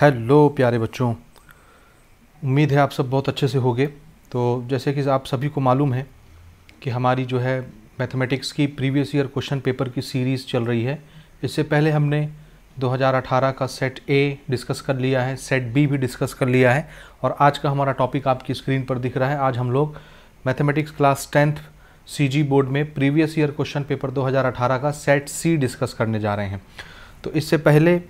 hello प्यारे बच्चों उम्मीद है आप सब बहुत अच्छे से होगे तो जैसे कि आप सभी को मालूम है कि हमारी जो है मैथमेटिक्स की प्रीवियस ईयर क्वेश्चन पेपर की सीरीज़ चल रही है इससे पहले हमने 2018 का सेट ए डिस्कस कर लिया है सेट बी भी डिस्कस कर लिया है और आज का हमारा टॉपिक आपकी स्क्रीन पर दिख रहा है आज हम लोग mathematics class tenth C board में प्रीवियस ईयर क्वेश्चन पेपर 2018 का सेट सी डिस्कस करने जा रहे हैं तो इससे पहले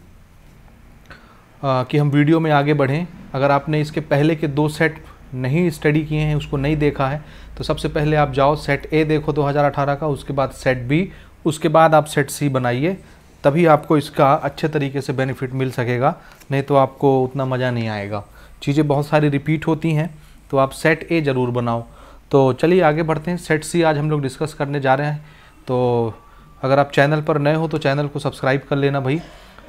कि हम वीडियो में आगे बढ़ें अगर आपने इसके पहले के दो सेट नहीं स्टडी किए हैं उसको नहीं देखा है तो सबसे पहले आप जाओ सेट ए देखो 2018 का उसके बाद सेट बी उसके बाद आप सेट सी बनाइए तभी आपको इसका अच्छे तरीके से बेनिफिट मिल सकेगा नहीं तो आपको उतना मज़ा नहीं आएगा चीज़ें बहुत सारी रिपीट होती हैं तो आप सेट ए ज़रूर बनाओ तो चलिए आगे बढ़ते हैं सेट सी आज हम लोग डिस्कस करने जा रहे हैं तो अगर आप चैनल पर नए हो तो चैनल को सब्सक्राइब कर लेना भाई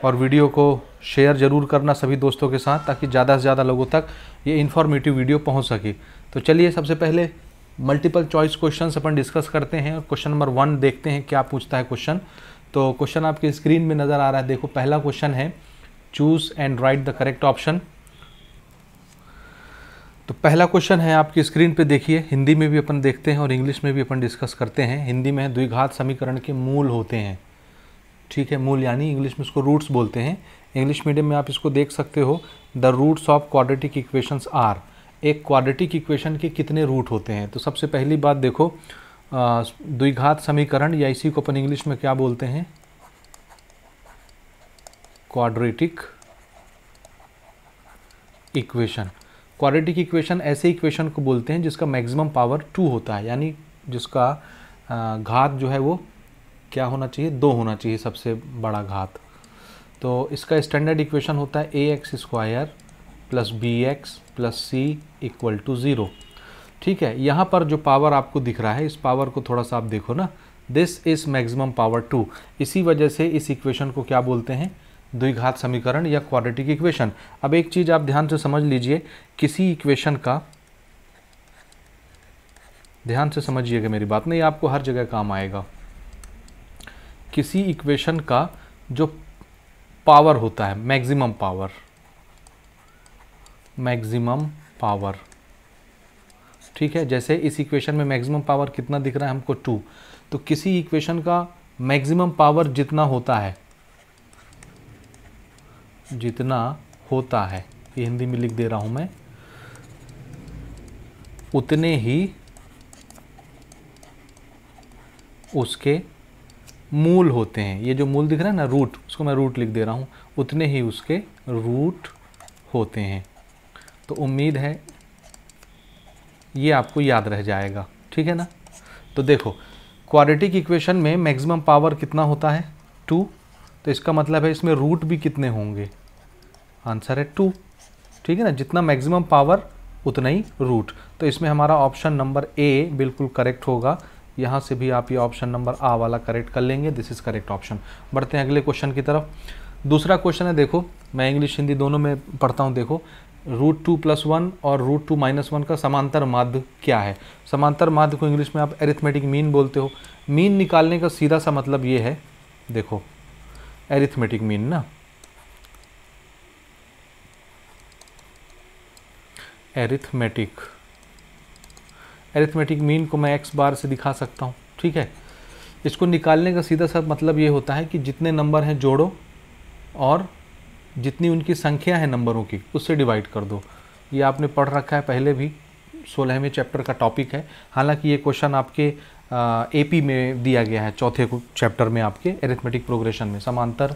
और वीडियो को शेयर ज़रूर करना सभी दोस्तों के साथ ताकि ज़्यादा से ज़्यादा लोगों तक ये इन्फॉर्मेटिव वीडियो पहुंच सके तो चलिए सबसे पहले मल्टीपल चॉइस क्वेश्चन अपन डिस्कस करते हैं और क्वेश्चन नंबर वन देखते हैं क्या पूछता है क्वेश्चन तो क्वेश्चन आपके स्क्रीन में नज़र आ रहा है देखो पहला क्वेश्चन है choose and write the correct option तो पहला क्वेश्चन है आपकी स्क्रीन पे देखिए हिंदी में भी अपन देखते हैं और इंग्लिश में भी अपन डिस्कस करते हैं हिंदी में द्विघात समीकरण के मूल होते हैं ठीक है मूल यानी इंग्लिश में इसको रूट्स बोलते हैं इंग्लिश मीडियम में आप इसको देख सकते हो the roots of quadratic equations are एक क्वाड्रेटिक इक्वेशन के कितने रूट होते हैं तो सबसे पहली बात देखो द्विघात समीकरण या इसी को अपन इंग्लिश में क्या बोलते हैं क्वाड्रेटिक इक्वेशन क्वाड्रेटिक इक्वेशन ऐसे इक्वेशन को बोलते हैं जिसका मैक्सिमम पावर टू होता है यानी जिसका घात जो है वो क्या होना चाहिए दो होना चाहिए सबसे बड़ा घात तो इसका स्टैंडर्ड इक्वेशन होता है A X square plus B X plus C equal to zero ठीक है यहाँ पर जो पावर आपको दिख रहा है इस पावर को थोड़ा सा आप देखो ना this is maximum power two इसी वजह से इस इक्वेशन को क्या बोलते हैं द्विघात समीकरण या क्वाड्रेटिक इक्वेशन अब एक चीज़ आप ध्यान से समझ लीजिए किसी इक्वेशन का ध्यान से समझिएगा मेरी बात नहीं आपको हर जगह काम आएगा किसी इक्वेशन का जो पावर होता है मैक्सिमम पावर मैक्सिमम पावर ठीक है जैसे इस इक्वेशन में मैक्सिमम पावर कितना दिख रहा है हमको टू तो किसी इक्वेशन का मैक्सिमम पावर जितना होता है जितना होता है ये हिंदी में लिख दे रहा हूं मैं उतने ही उसके मूल होते हैं ये जो मूल दिख रहा है ना रूट उसको मैं रूट लिख दे रहा हूँ उतने ही उसके रूट होते हैं तो उम्मीद है ये आपको याद रह जाएगा ठीक है ना तो देखो क्वाड्रेटिक इक्वेशन में मैक्सिमम पावर कितना होता है टू तो इसका मतलब है इसमें रूट भी कितने होंगे आंसर है टू ठीक है ना जितना मैक्सिमम पावर उतना ही रूट तो इसमें हमारा ऑप्शन नंबर ए बिल्कुल करेक्ट होगा यहाँ से भी आप ये ऑप्शन नंबर आ वाला करेक्ट कर लेंगे दिस इज़ करेक्ट ऑप्शन बढ़ते हैं अगले क्वेश्चन की तरफ दूसरा क्वेश्चन है देखो मैं इंग्लिश हिंदी दोनों में पढ़ता हूँ देखो रूट टू प्लस वन और रूट टू माइनस वन का समांतर माध्य क्या है समांतर माध्य को इंग्लिश में आप एरिथमेटिक मीन बोलते हो मीन निकालने का सीधा सा मतलब ये है देखो एरिथमेटिक मीन ना एरिथमेटिक एरिथमेटिक मीन को मैं एक्स बार से दिखा सकता हूँ ठीक है इसको निकालने का सीधा सा मतलब ये होता है कि जितने नंबर हैं जोड़ो और जितनी उनकी संख्या है नंबरों की उससे डिवाइड कर दो ये आपने पढ़ रखा है पहले भी सोलहवें चैप्टर का टॉपिक है हालांकि ये क्वेश्चन आपके एपी में दिया गया है चौथे चैप्टर में आपके एरिथमेटिक प्रोग्रेशन में समांतर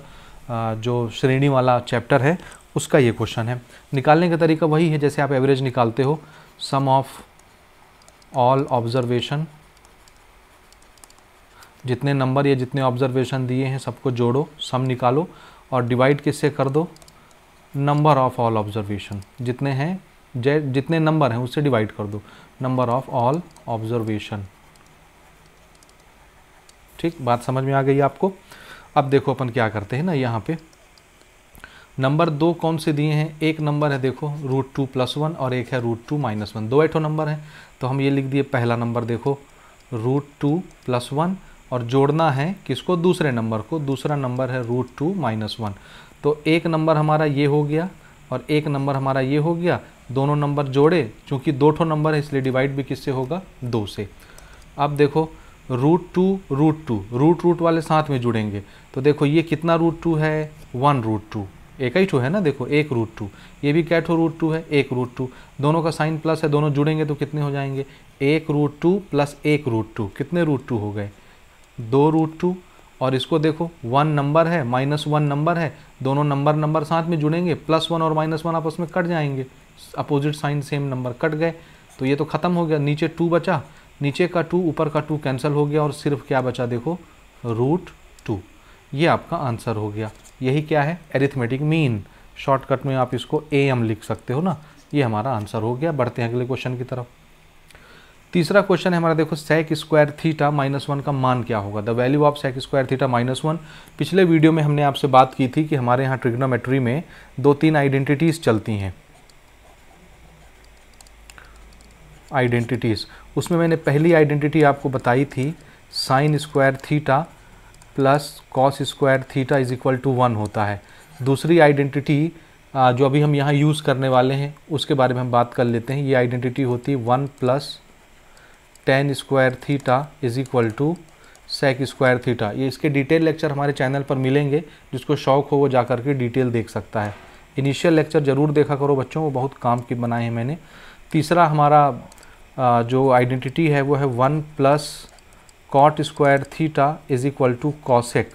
जो श्रेणी वाला चैप्टर है उसका ये क्वेश्चन है निकालने का तरीका वही है जैसे आप एवरेज निकालते हो सम ऑफ ऑल ऑब्जर्वेशन जितने नंबर या जितने ऑब्जर्वेशन दिए हैं सबको जोड़ो सम निकालो और डिवाइड किससे कर दो नंबर ऑफ ऑल ऑब्जर्वेशन जितने हैं जितने नंबर हैं उससे डिवाइड कर दो नंबर ऑफ ऑल ऑब्जर्वेशन ठीक बात समझ में आ गई आपको अब देखो अपन क्या करते हैं ना यहाँ पे नंबर दो कौन से दिए हैं एक नंबर है देखो रूट टू प्लस वन और एक है रूट टू माइनस वन दो ऐठो नंबर हैं तो हम ये लिख दिए पहला नंबर देखो रूट टू प्लस वन और जोड़ना है किसको दूसरे नंबर को दूसरा नंबर है रूट टू माइनस वन तो एक नंबर हमारा ये हो गया और एक नंबर हमारा ये हो गया दोनों नंबर जोड़े चूँकि दो ठो नंबर है इसलिए डिवाइड भी किससे होगा दो से अब देखो root two root two root root वाले साथ में जुड़ेंगे तो देखो ये कितना रूट टू है वन रूट टू एक ही टू है ना देखो एक रूट टू ये भी कैट हो रूट टू है एक रूट टू दोनों का साइन प्लस है दोनों जुड़ेंगे तो कितने हो जाएंगे एक रूट टू प्लस एक रूट टू कितने रूट टू हो गए दो रूट टू और इसको देखो वन नंबर है माइनस वन नंबर है दोनों नंबर नंबर साथ में जुड़ेंगे प्लस वन और माइनस वन आपस में कट जाएंगे opposite sign same number cut गए तो ये तो ख़त्म हो गया नीचे टू बचा नीचे का टू ऊपर का टू कैंसिल हो गया और सिर्फ क्या बचा देखो रूट ये आपका आंसर हो गया यही क्या है एरिथमेटिक मीन शॉर्टकट में आप इसको ए एम लिख सकते हो ना ये हमारा आंसर हो गया बढ़ते हैं अगले क्वेश्चन की तरफ तीसरा क्वेश्चन है हमारा देखो sec square theta minus one का मान क्या होगा the value of sec square theta minus one पिछले वीडियो में हमने आपसे बात की थी कि हमारे यहाँ ट्रिग्नोमेट्री में दो तीन आइडेंटिटीज़ चलती हैं आइडेंटिटीज़ उसमें मैंने पहली आइडेंटिटी आपको बताई थी sine square theta plus cos square theta is equal to one होता है दूसरी आइडेंटिटी जो अभी हम यहाँ यूज़ करने वाले हैं उसके बारे में हम बात कर लेते हैं ये आइडेंटिटी होती है one plus tan square theta is equal to sec square theta ये इसके डिटेल लेक्चर हमारे चैनल पर मिलेंगे जिसको शौक हो वो जा कर के डिटेल देख सकता है इनिशियल लेक्चर ज़रूर देखा करो बच्चों वो बहुत काम के बनाए हैं मैंने तीसरा हमारा जो आइडेंटिटी है वो है one plus cot square theta is equal to cosec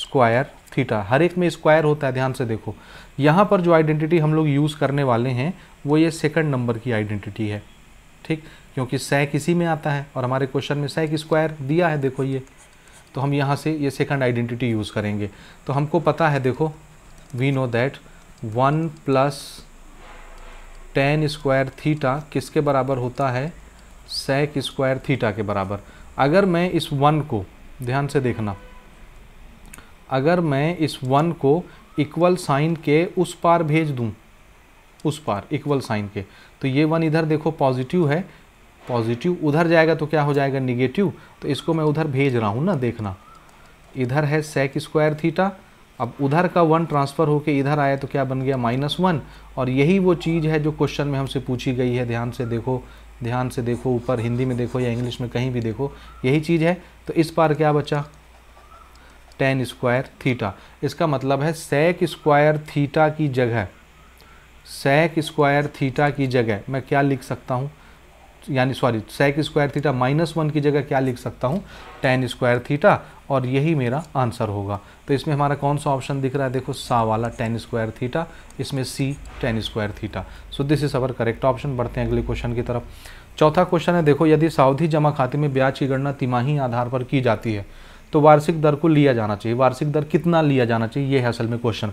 square theta हर एक में स्क्वायर होता है ध्यान से देखो यहाँ पर जो आइडेंटिटी हम लोग यूज़ करने वाले हैं वो ये सेकंड नंबर की आइडेंटिटी है ठीक क्योंकि सैक इसी में आता है और हमारे क्वेश्चन में सैक स्क्वायर दिया है देखो ये तो हम यहाँ से ये सेकंड आइडेंटिटी यूज़ करेंगे तो हमको पता है देखो we know that one plus tan square theta किसके बराबर होता है सैक स्क्वायर थीटा के बराबर अगर मैं इस वन को ध्यान से देखना अगर मैं इस वन को इक्वल साइन के उस पार भेज दूं उस पार इक्वल साइन के तो ये वन इधर देखो पॉजिटिव है पॉजिटिव उधर जाएगा तो क्या हो जाएगा निगेटिव तो इसको मैं उधर भेज रहा हूँ ना देखना इधर है सेक स्क्वायर थीटा अब उधर का वन ट्रांसफ़र होकर इधर आया तो क्या बन गया माइनस वन और यही वो चीज़ है जो क्वेश्चन में हमसे पूछी गई है ध्यान से देखो ध्यान से देखो ऊपर हिंदी में देखो या इंग्लिश में कहीं भी देखो यही चीज़ है तो इस पार क्या बचा टेन स्क्वायर थीटा इसका मतलब है सेक स्क्वायर थीटा की जगह सेक स्क्वायर थीटा की जगह मैं क्या लिख सकता हूँ यानी sorry sec square theta minus one की जगह क्या लिख सकता हूँ टेन स्क्वायर थीटा और यही मेरा आंसर होगा तो इसमें हमारा कौन सा ऑप्शन दिख रहा है देखो सा वाला टेन स्क्वायर थीटा इसमें C tan square theta so this is our correct option बढ़ते हैं अगले क्वेश्चन की तरफ चौथा क्वेश्चन है देखो यदि सावधि जमा खाते में ब्याज की गणना तिमाही आधार पर की जाती है तो वार्षिक दर को लिया जाना चाहिए वार्षिक दर कितना लिया जाना चाहिए ये है असल में क्वेश्चन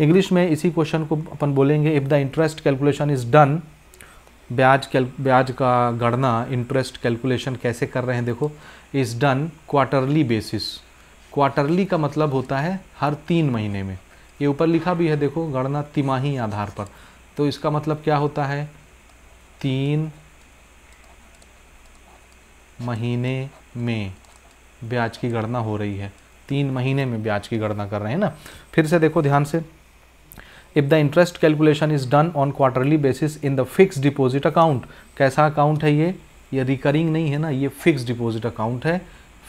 इंग्लिश में इसी क्वेश्चन को अपन बोलेंगे if the interest calculation is done ब्याज कैल ब्याज का गणना इंटरेस्ट कैलकुलेशन कैसे कर रहे हैं देखो is done quarterly basis quarterly का मतलब होता है हर तीन महीने में ये ऊपर लिखा भी है देखो गणना तिमाही आधार पर तो इसका मतलब क्या होता है तीन महीने में ब्याज की गणना हो रही है तीन महीने में ब्याज की गणना कर रहे हैं ना फिर से देखो ध्यान से if the interest calculation is done on quarterly basis in the fix deposit account कैसा अकाउंट है ये ये रिकरिंग नहीं है ना ये फिक्स डिपॉजिट अकाउंट है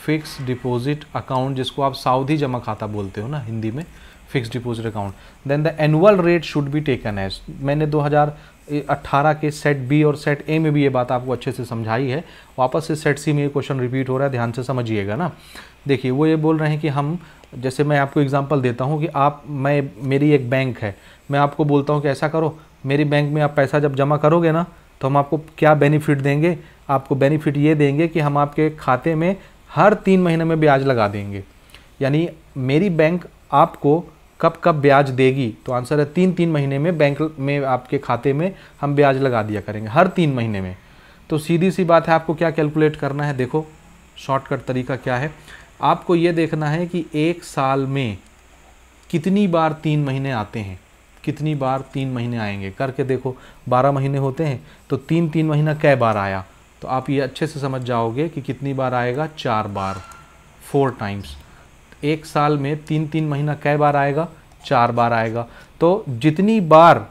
फिक्स डिपॉजिट अकाउंट जिसको आप सावधि जमा खाता बोलते हो ना हिंदी में fix deposit account then the annual rate should be taken as मैंने 2018 के सेट बी और सेट ए में भी ये बात आपको अच्छे से समझाई है वापस से सेट सी में ये क्वेश्चन रिपीट हो रहा है ध्यान से समझिएगा ना देखिए वो ये बोल रहे हैं कि हम जैसे मैं आपको एग्जाम्पल देता हूँ कि आप मैं मेरी एक बैंक है मैं आपको बोलता हूँ कि ऐसा करो मेरी बैंक में आप पैसा जब जमा करोगे ना तो हम आपको क्या बेनिफिट देंगे आपको बेनिफिट ये देंगे कि हम आपके खाते में हर तीन महीने में ब्याज लगा देंगे यानी मेरी बैंक आपको कब कब ब्याज देगी तो आंसर है तीन तीन महीने में बैंक में आपके खाते में हम ब्याज लगा दिया करेंगे हर तीन महीने में तो सीधी सी बात है आपको क्या कैलकुलेट करना है देखो शॉर्टकट तरीका क्या है आपको ये देखना है कि एक साल में कितनी बार तीन महीने आते हैं कितनी बार तीन महीने आएंगे करके देखो बारह महीने होते हैं तो तीन तीन महीना कै बार आया तो आप ये अच्छे से समझ जाओगे कि कितनी बार आएगा चार बार फोर टाइम्स एक साल में तीन तीन महीना कै बार आएगा चार बार आएगा तो जितनी बार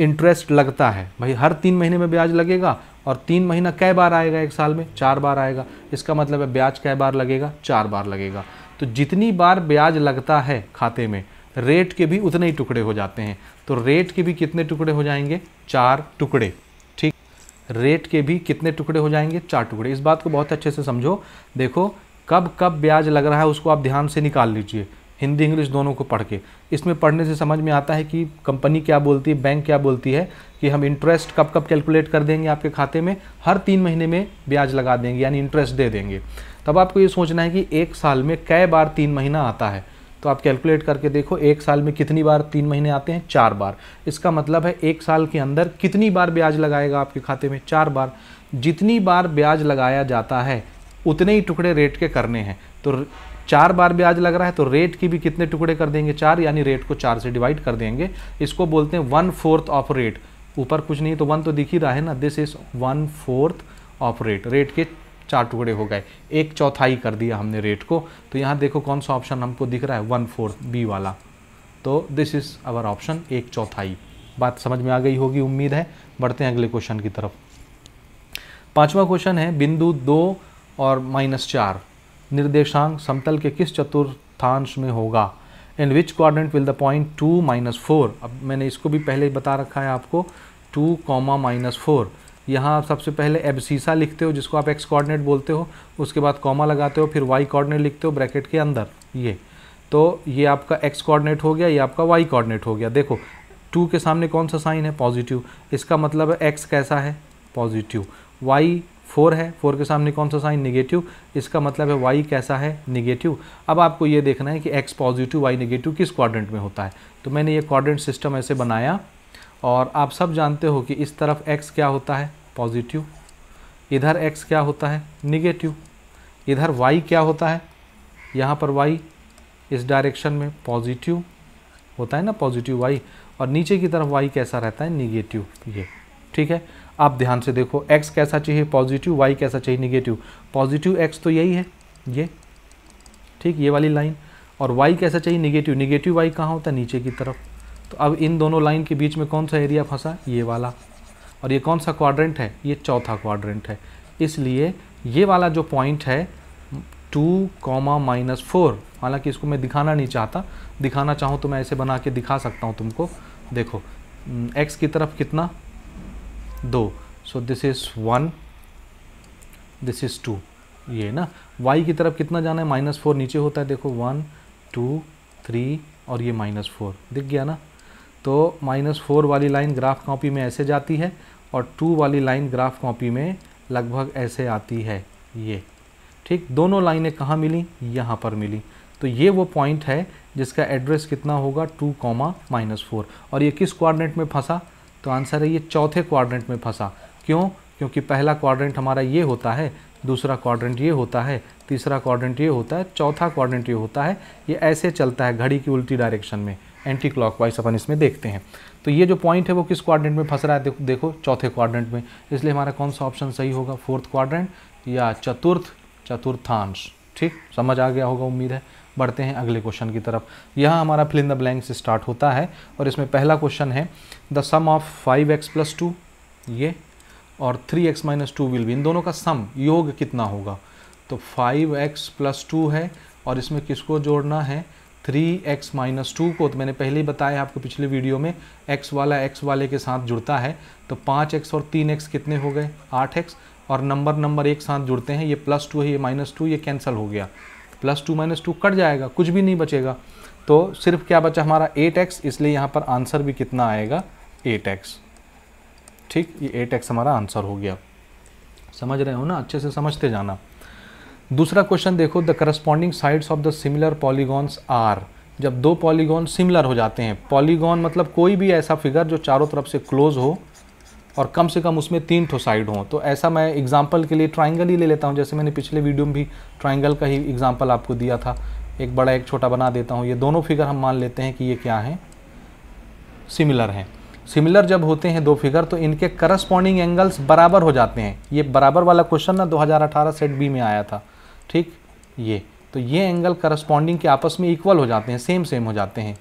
इंटरेस्ट लगता है भाई हर तीन महीने में ब्याज लगेगा और तीन महीना कै बार आएगा एक साल में चार बार आएगा इसका मतलब है ब्याज कै बार लगेगा चार बार लगेगा तो जितनी बार ब्याज लगता है खाते में रेट के भी उतने ही टुकड़े हो जाते हैं तो रेट के भी कितने टुकड़े हो जाएंगे चार टुकड़े रेट के भी कितने टुकड़े हो जाएंगे चार टुकड़े इस बात को बहुत अच्छे से समझो देखो कब कब ब्याज लग रहा है उसको आप ध्यान से निकाल लीजिए हिंदी इंग्लिश दोनों को पढ़ के इसमें पढ़ने से समझ में आता है कि कंपनी क्या बोलती है बैंक क्या बोलती है कि हम इंटरेस्ट कब कब कैलकुलेट कर देंगे आपके खाते में हर तीन महीने में ब्याज लगा देंगे यानी इंटरेस्ट दे देंगे तब आपको ये सोचना है कि एक साल में कई बार तीन महीना आता है तो आप कैलकुलेट करके देखो एक साल में कितनी बार तीन महीने आते हैं चार बार इसका मतलब है एक साल के अंदर कितनी बार ब्याज लगाएगा आपके खाते में चार बार जितनी बार ब्याज लगाया जाता है उतने ही टुकड़े रेट के करने हैं तो चार बार ब्याज लग रहा है तो रेट की भी कितने टुकड़े कर देंगे चार यानी रेट को चार से डिवाइड कर देंगे इसको बोलते हैं वन फोर्थ ऑफ रेट ऊपर कुछ नहीं तो वन तो दिख ही रहा है ना this is one fourth of rate rate के चार टुकड़े हो गए एक चौथाई कर दिया हमने रेट को तो यहाँ देखो कौन सा ऑप्शन हमको दिख रहा है वन फोर्थ बी वाला तो दिस इज़ अवर ऑप्शन एक चौथाई बात समझ में आ गई होगी उम्मीद है बढ़ते हैं अगले क्वेश्चन की तरफ पांचवा क्वेश्चन है बिंदु दो और माइनस चार निर्देशांक समतल के किस चतुर्थांश में होगा in which coordinate will the point two minus four अब मैंने इसको भी पहले ही बता रखा है आपको टू कॉमा माइनस फोर यहाँ आप सबसे पहले एबसीसा लिखते हो जिसको आप एक्स कोऑर्डिनेट बोलते हो उसके बाद कॉमा लगाते हो फिर वाई कोऑर्डिनेट लिखते हो ब्रैकेट के अंदर ये तो ये आपका एक्स कोऑर्डिनेट हो गया ये आपका वाई कोऑर्डिनेट हो गया देखो टू के सामने कौन सा साइन है पॉजिटिव इसका मतलब है एक्स कैसा है पॉजिटिव वाई फोर है फोर के सामने कौन सा साइन निगेटिव इसका मतलब है वाई कैसा है निगेटिव अब आपको ये देखना है कि एक्स पॉजिटिव वाई निगेटिव किस क्वाड्रेंट में होता है तो मैंने ये क्वाड्रेंट सिस्टम ऐसे बनाया और आप सब जानते हो कि इस तरफ एक्स क्या होता है पॉजिटिव इधर एक्स क्या होता है निगेटिव इधर वाई क्या होता है यहाँ पर वाई इस डायरेक्शन में पॉजिटिव होता है ना पॉजिटिव वाई और नीचे की तरफ वाई कैसा रहता है निगेटिव ये ठीक है आप ध्यान से देखो एक्स कैसा चाहिए पॉजिटिव वाई कैसा चाहिए निगेटिव पॉजिटिव एक्स तो यही है ये ठीक ये वाली लाइन और वाई कैसा चाहिए निगेटिव निगेटिव वाई कहाँ होता है नीचे की तरफ तो अब इन दोनों लाइन के बीच में कौन सा एरिया फंसा ये वाला और ये कौन सा क्वाड्रेंट है ये चौथा क्वाड्रेंट है इसलिए ये वाला जो पॉइंट है टू कॉमा माइनस फोर हालांकि इसको मैं दिखाना नहीं चाहता दिखाना चाहूँ तो मैं ऐसे बना के दिखा सकता हूँ तुमको देखो एक्स हम्म, की तरफ कितना दो so this is one this is two ये ना वाई की तरफ कितना जाना है माइनस फोर नीचे होता है देखो वन टू थ्री और ये माइनस फोर दिख गया ना तो माइनस फोर वाली लाइन ग्राफ कॉपी में ऐसे जाती है और टू वाली लाइन ग्राफ कॉपी में लगभग ऐसे आती है ये ठीक दोनों लाइनें कहाँ मिली यहाँ पर मिली तो ये वो पॉइंट है जिसका एड्रेस कितना होगा टू कॉमा माइनस फोर और ये किस क्वाड्रेंट में फंसा तो आंसर है ये चौथे क्वाड्रेंट में फंसा क्यों क्योंकि पहला क्वाड्रेंट हमारा ये होता है दूसरा क्वाड्रेंट ये होता है तीसरा क्वाड्रेंट ये होता है चौथा क्वाड्रेंट ये होता है ये ऐसे चलता है घड़ी की उल्टी डायरेक्शन में एंटी क्लॉक अपन इसमें देखते हैं तो ये जो पॉइंट है वो किस क्वाड्रेंट में फंस रहा है देखो देखो चौथे क्वाड्रेंट में इसलिए हमारा कौन सा ऑप्शन सही होगा फोर्थ क्वाड्रेंट या चतुर्थ चतुर्थांश ठीक समझ आ गया होगा उम्मीद है बढ़ते हैं अगले क्वेश्चन की तरफ यहाँ हमारा fill in the blanks start होता है और इसमें पहला क्वेश्चन है the sum of five X plus two ये और three X minus two will भी इन दोनों का सम योग कितना होगा तो फाइव एक्स प्लस टू है और इसमें किसको जोड़ना है थ्री एक्स माइनस टू को तो मैंने पहले ही बताया आपको पिछले वीडियो में एक्स वाला एक्स वाले के साथ जुड़ता है तो पाँच एक्स और तीन एक्स कितने हो गए आठ एक्स और नंबर नंबर एक साथ जुड़ते हैं ये प्लस टू है ये माइनस टू ये कैंसिल हो गया plus two minus two cut जाएगा कुछ भी नहीं बचेगा तो सिर्फ क्या बचा हमारा एट एक्स इसलिए यहाँ पर आंसर भी कितना आएगा एट एक्स ठीक ये एट एक्स हमारा आंसर हो गया समझ रहे हो ना अच्छे से समझते जाना दूसरा क्वेश्चन देखो the corresponding sides of the similar polygons are जब दो पॉलीगॉन सिमिलर हो जाते हैं पॉलीगॉन मतलब कोई भी ऐसा फिगर जो चारों तरफ से क्लोज हो और कम से कम उसमें तीन ठो साइड हों तो ऐसा मैं एग्जाम्पल के लिए ट्राइंगल ही ले लेता हूँ जैसे मैंने पिछले वीडियो में भी ट्राइंगल का ही एग्जाम्पल आपको दिया था एक बड़ा एक छोटा बना देता हूँ ये दोनों फिगर हम मान लेते हैं कि ये क्या हैं सिमिलर हैं सिमिलर जब होते हैं दो फिगर तो इनके करस्पॉन्डिंग एंगल्स बराबर हो जाते हैं ये बराबर वाला क्वेश्चन ना 2018 सेट बी में आया था ठीक ये तो ये एंगल करस्पॉन्डिंग के आपस में इक्वल हो जाते हैं सेम सेम हो जाते हैं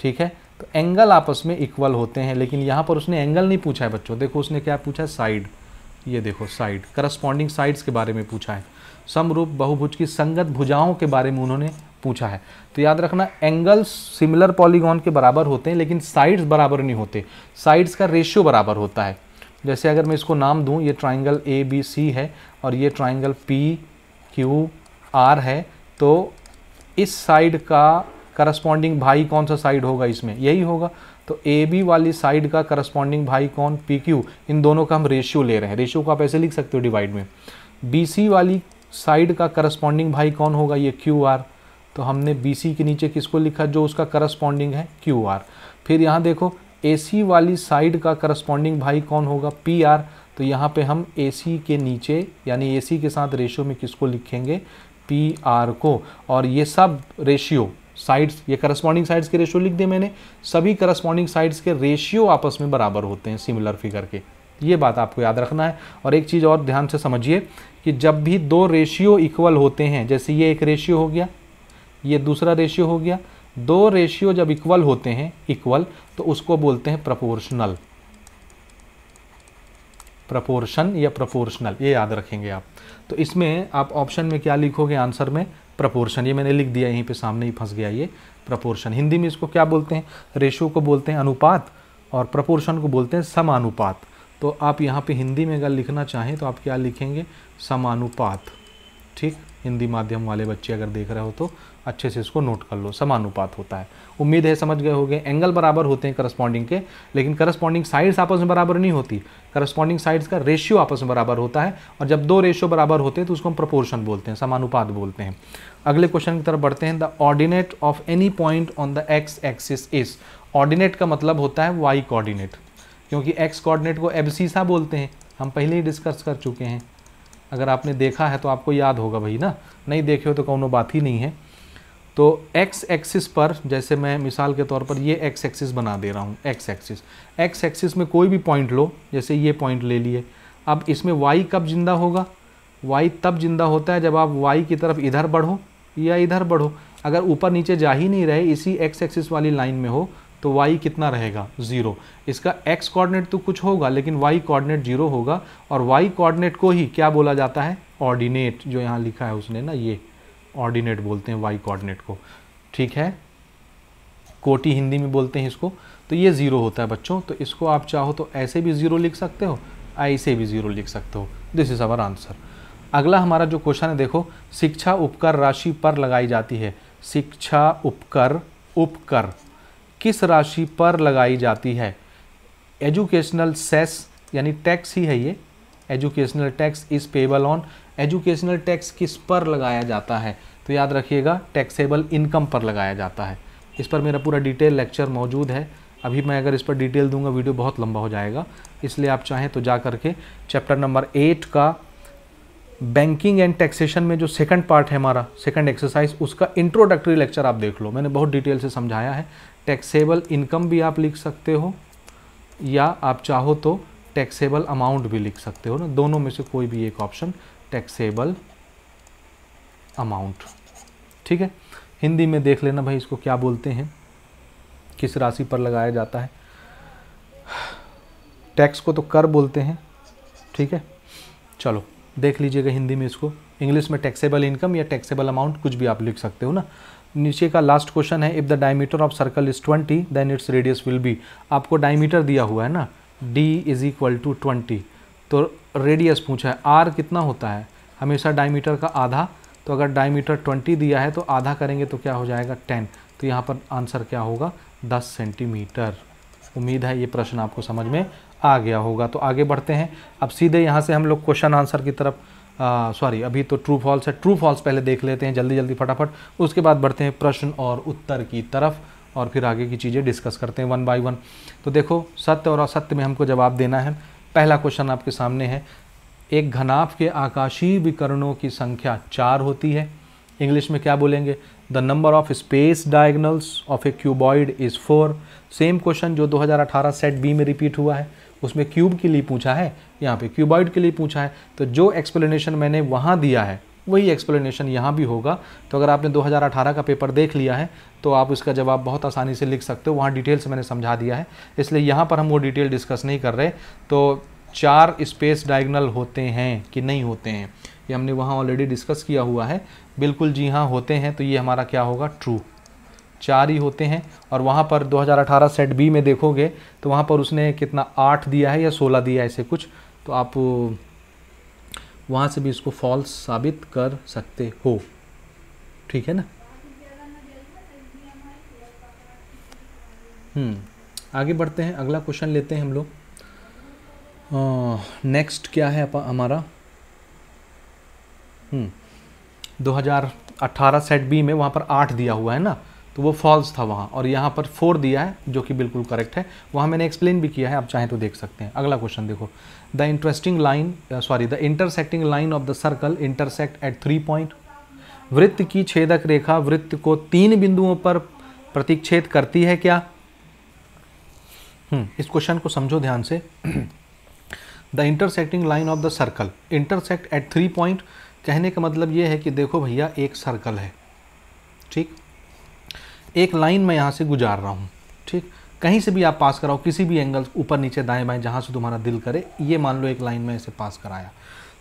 ठीक है तो एंगल आपस में इक्वल होते हैं लेकिन यहाँ पर उसने एंगल नहीं पूछा है बच्चों देखो उसने क्या पूछा है साइड ये देखो साइड करस्पॉन्डिंग साइड्स के बारे में पूछा है समरूप बहुभुज की संगत भुजाओं के बारे में उन्होंने पूछा है तो याद रखना एंगल्स सिमिलर पॉलीगॉन के बराबर होते हैं लेकिन साइड्स बराबर नहीं होते साइड्स का रेशियो बराबर होता है जैसे अगर मैं इसको नाम दूं ये ट्राइंगल ए बी सी है और ये ट्राइंगल पी क्यू आर है तो इस साइड का करस्पॉन्डिंग भाई कौन सा साइड होगा इसमें यही होगा तो ए बी वाली साइड का करस्पॉन्डिंग भाई कौन पी क्यू इन दोनों का हम रेशियो ले रहे हैं रेशियो को आप ऐसे लिख सकते हो डिवाइड में बी सी वाली साइड का करस्पॉन्डिंग भाई कौन होगा ये क्यू आर तो हमने बी सी के नीचे किसको लिखा जो उसका करस्पॉन्डिंग है क्यू आर फिर यहाँ देखो ए सी वाली साइड का करस्पॉन्डिंग भाई कौन होगा पी आर तो यहाँ पे हम ए के नीचे यानी ए के साथ रेशियो में किसको लिखेंगे पी आर को और ये सब रेशियो साइड्स ये करस्पॉन्डिंग साइड्स के रेशियो लिख दिए मैंने सभी करस्पॉन्डिंग साइड्स के रेशियो आपस में बराबर होते हैं सिमिलर फिगर के ये बात आपको याद रखना है और एक चीज़ और ध्यान से समझिए कि जब भी दो रेशियो इक्वल होते हैं जैसे ये एक रेशियो हो गया ये दूसरा रेशियो हो गया दो रेशियो जब इक्वल होते हैं इक्वल तो उसको बोलते हैं प्रपोर्शनल प्रपोर्शन या प्रपोर्शनल ये याद रखेंगे आप तो इसमें आप ऑप्शन में क्या लिखोगे आंसर में प्रपोर्शन ये मैंने लिख दिया यहीं पे सामने ही फंस गया ये प्रपोर्शन हिंदी में इसको क्या बोलते हैं रेशो को बोलते हैं अनुपात और प्रपोर्शन को बोलते हैं समानुपात तो आप यहाँ पे हिंदी में अगर लिखना चाहें तो आप क्या लिखेंगे समानुपात ठीक हिंदी माध्यम वाले बच्चे अगर देख रहे हो तो अच्छे से इसको नोट कर लो समानुपात होता है उम्मीद है समझ गए होंगे एंगल बराबर होते हैं करस्पॉन्डिंग के लेकिन करस्पॉन्डिंग साइड्स आपस में बराबर नहीं होती करस्पॉन्डिंग साइड्स का रेशियो आपस में बराबर होता है और जब दो रेशियो बराबर होते हैं तो उसको हम प्रपोर्शन बोलते हैं समानुपात बोलते हैं अगले क्वेश्चन की तरफ बढ़ते हैं the ordinate of any point on the X axis is ordinate का मतलब होता है वाई कोऑर्डिनेट क्योंकि एक्स कोऑर्डिनेट को एबसीसा बोलते हैं हम पहले ही डिस्कस कर चुके हैं अगर आपने देखा है तो आपको याद होगा भाई ना नहीं देखे हो तो कौनों बात ही नहीं है तो एक्स एक्सिस पर जैसे मैं मिसाल के तौर पर ये एक्स एक्सिस बना दे रहा हूँ एक्स एक्सिस एक्स एक्सिस में कोई भी पॉइंट लो जैसे ये पॉइंट ले लिए अब इसमें वाई कब जिंदा होगा वाई तब जिंदा होता है जब आप वाई की तरफ इधर बढ़ो या इधर बढ़ो अगर ऊपर नीचे जा ही नहीं रहे इसी एक्स एक्सिस वाली लाइन में हो तो y कितना रहेगा ज़ीरो इसका x कोऑर्डिनेट तो कुछ होगा लेकिन y कोऑर्डिनेट जीरो होगा और y कोऑर्डिनेट को ही क्या बोला जाता है ऑर्डिनेट जो यहाँ लिखा है उसने ना ये ऑर्डिनेट बोलते हैं वाई कोऑर्डिनेट को ठीक है कोटी हिंदी में बोलते हैं इसको तो ये ज़ीरो होता है बच्चों तो इसको आप चाहो तो ऐसे भी ज़ीरो लिख सकते हो ऐसे भी ज़ीरो लिख सकते हो दिस इज़ अवर आंसर अगला हमारा जो क्वेश्चन है देखो शिक्षा उपकर राशि पर लगाई जाती है शिक्षा उपकर उपकर किस राशि पर लगाई जाती है एजुकेशनल सेस यानी टैक्स ही है ये educational tax is payable on educational tax किस पर लगाया जाता है तो याद रखिएगा टैक्सेबल इनकम पर लगाया जाता है इस पर मेरा पूरा डिटेल लेक्चर मौजूद है अभी मैं अगर इस पर डिटेल दूंगा वीडियो बहुत लंबा हो जाएगा इसलिए आप चाहें तो जा करके चैप्टर नंबर एट का बैंकिंग एंड टैक्सेशन में जो सेकंड पार्ट है हमारा सेकंड एक्सरसाइज उसका इंट्रोडक्टरी लेक्चर आप देख लो मैंने बहुत डिटेल से समझाया है टैक्सेबल इनकम भी आप लिख सकते हो या आप चाहो तो टैक्सेबल अमाउंट भी लिख सकते हो ना दोनों में से कोई भी एक ऑप्शन टैक्सेबल अमाउंट ठीक है हिंदी में देख लेना भाई इसको क्या बोलते हैं किस राशि पर लगाया जाता है टैक्स को तो कर बोलते हैं ठीक है चलो देख लीजिएगा हिंदी में इसको इंग्लिश में टैक्सेबल इनकम या टैक्सेबल अमाउंट कुछ भी आप लिख सकते हो ना नीचे का लास्ट क्वेश्चन है if the diameter of circle is twenty then its radius will be आपको डायमीटर दिया हुआ है ना D is equal to twenty तो रेडियस पूछा है आर कितना होता है हमेशा डायमीटर का आधा तो अगर डायमीटर ट्वेंटी दिया है तो आधा करेंगे तो क्या हो जाएगा टेन तो यहाँ पर आंसर क्या होगा दस सेंटीमीटर उम्मीद है ये प्रश्न आपको समझ में आ गया होगा तो आगे बढ़ते हैं अब सीधे यहाँ से हम लोग क्वेश्चन आंसर की तरफ सॉरी अभी तो ट्रू फॉल्स है ट्रू फॉल्स पहले देख लेते हैं जल्दी जल्दी फटाफट उसके बाद बढ़ते हैं प्रश्न और उत्तर की तरफ और फिर आगे की चीज़ें डिस्कस करते हैं वन बाई वन तो देखो सत्य और असत्य में हमको जवाब देना है पहला क्वेश्चन आपके सामने है एक घनाभ के आकाशीय विकर्णों की संख्या चार होती है इंग्लिश में क्या बोलेंगे the number of space diagonals of a cuboid is four same question जो 2018 सेट बी में रिपीट हुआ है उसमें क्यूब के लिए पूछा है यहाँ पे क्यूबॉइड के लिए पूछा है तो जो एक्सप्लेनेशन मैंने वहाँ दिया है वही एक्सप्लेनेशन यहाँ भी होगा तो अगर आपने 2018 का पेपर देख लिया है तो आप उसका जवाब बहुत आसानी से लिख सकते हो वहाँ डिटेल्स मैंने समझा दिया है इसलिए यहाँ पर हम वो डिटेल डिस्कस नहीं कर रहे तो चार स्पेस डायगनल होते हैं कि नहीं होते हैं ये हमने वहाँ ऑलरेडी डिस्कस किया हुआ है बिल्कुल जी हाँ होते हैं तो ये हमारा क्या होगा ट्रू चार ही होते हैं और वहाँ पर 2018 सेट बी में देखोगे तो वहाँ पर उसने कितना आठ दिया है या सोलह दिया है ऐसे कुछ तो आप वहाँ से भी इसको फॉल्स साबित कर सकते हो ठीक है ना हम्म आगे बढ़ते हैं अगला क्वेश्चन लेते हैं हम लोग नेक्स्ट क्या है हमारा हम्म, दो हज़ार सेट बी में वहाँ पर आठ दिया हुआ है ना तो वो फॉल्स था वहाँ और यहाँ पर फोर दिया है जो कि बिल्कुल करेक्ट है वहाँ मैंने एक्सप्लेन भी किया है आप चाहें तो देख सकते हैं अगला क्वेश्चन देखो the interesting line uh, sorry the intersecting line of the circle intersect at three point वृत्त की छेदक रेखा वृत्त को तीन बिंदुओं पर प्रतिच्छेद करती है क्या हम्म, इस क्वेश्चन को समझो ध्यान से the intersecting line of the circle intersect at three point कहने का मतलब ये है कि देखो भैया एक सर्कल है ठीक एक लाइन मैं यहां से गुजार रहा हूं ठीक कहीं से भी आप पास कराओ किसी भी एंगल ऊपर नीचे दाएं बाएं जहाँ से तुम्हारा दिल करे ये मान लो एक लाइन में इसे पास कराया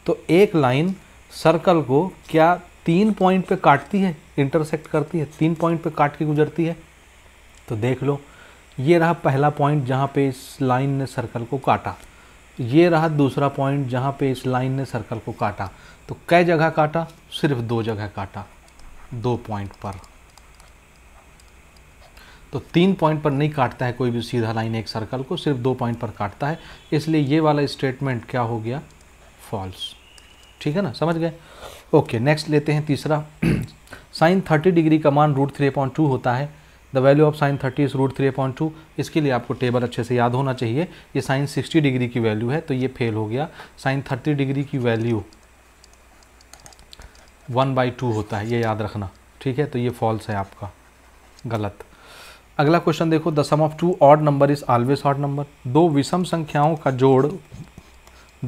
तो एक लाइन सर्कल को क्या तीन पॉइंट पे काटती है इंटरसेक्ट करती है तीन पॉइंट पे काट के गुजरती है तो देख लो ये रहा पहला पॉइंट जहाँ पे इस लाइन ने सर्कल को काटा ये रहा दूसरा पॉइंट जहाँ पे इस लाइन ने सर्कल को काटा तो कै जगह काटा सिर्फ दो जगह काटा दो पॉइंट पर तो तीन पॉइंट पर नहीं काटता है कोई भी सीधा लाइन एक सर्कल को सिर्फ दो पॉइंट पर काटता है इसलिए ये वाला स्टेटमेंट क्या हो गया फॉल्स ठीक है ना समझ गए ओके नेक्स्ट लेते हैं तीसरा साइन थर्टी डिग्री का मान रूट थ्री पॉइंट टू होता है the value of sine thirty is root three point two इसके लिए आपको टेबल अच्छे से याद होना चाहिए ये साइन सिक्सटी डिग्री की वैल्यू है तो ये फेल हो गया साइन थर्टी डिग्री की वैल्यू वन बाई टू होता है ये याद रखना ठीक है तो ये फॉल्स है आपका गलत अगला क्वेश्चन देखो the sum of two odd number is always odd number दो विषम संख्याओं का जोड़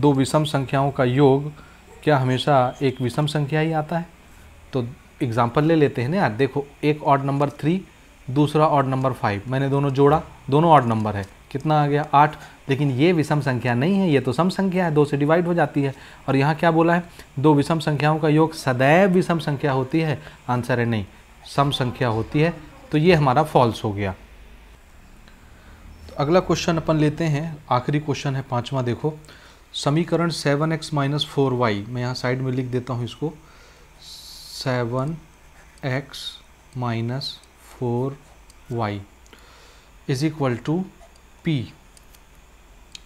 दो विषम संख्याओं का योग क्या हमेशा एक विषम संख्या ही आता है तो एग्जाम्पल ले लेते हैं ना देखो एक ऑड नंबर थ्री दूसरा ऑड नंबर फाइव मैंने दोनों जोड़ा दोनों ऑड नंबर है कितना आ गया आठ लेकिन ये विषम संख्या नहीं है ये तो सम संख्या है दो से डिवाइड हो जाती है और यहाँ क्या बोला है दो विषम संख्याओं का योग सदैव विषम संख्या होती है आंसर है नहीं सम संख्या होती है तो ये हमारा फॉल्स हो गया तो अगला क्वेश्चन अपन लेते हैं आखिरी क्वेश्चन है पांचवा देखो समीकरण seven x minus four y मैं यहाँ साइड में लिख देता हूँ इसको seven x minus four y is equal to p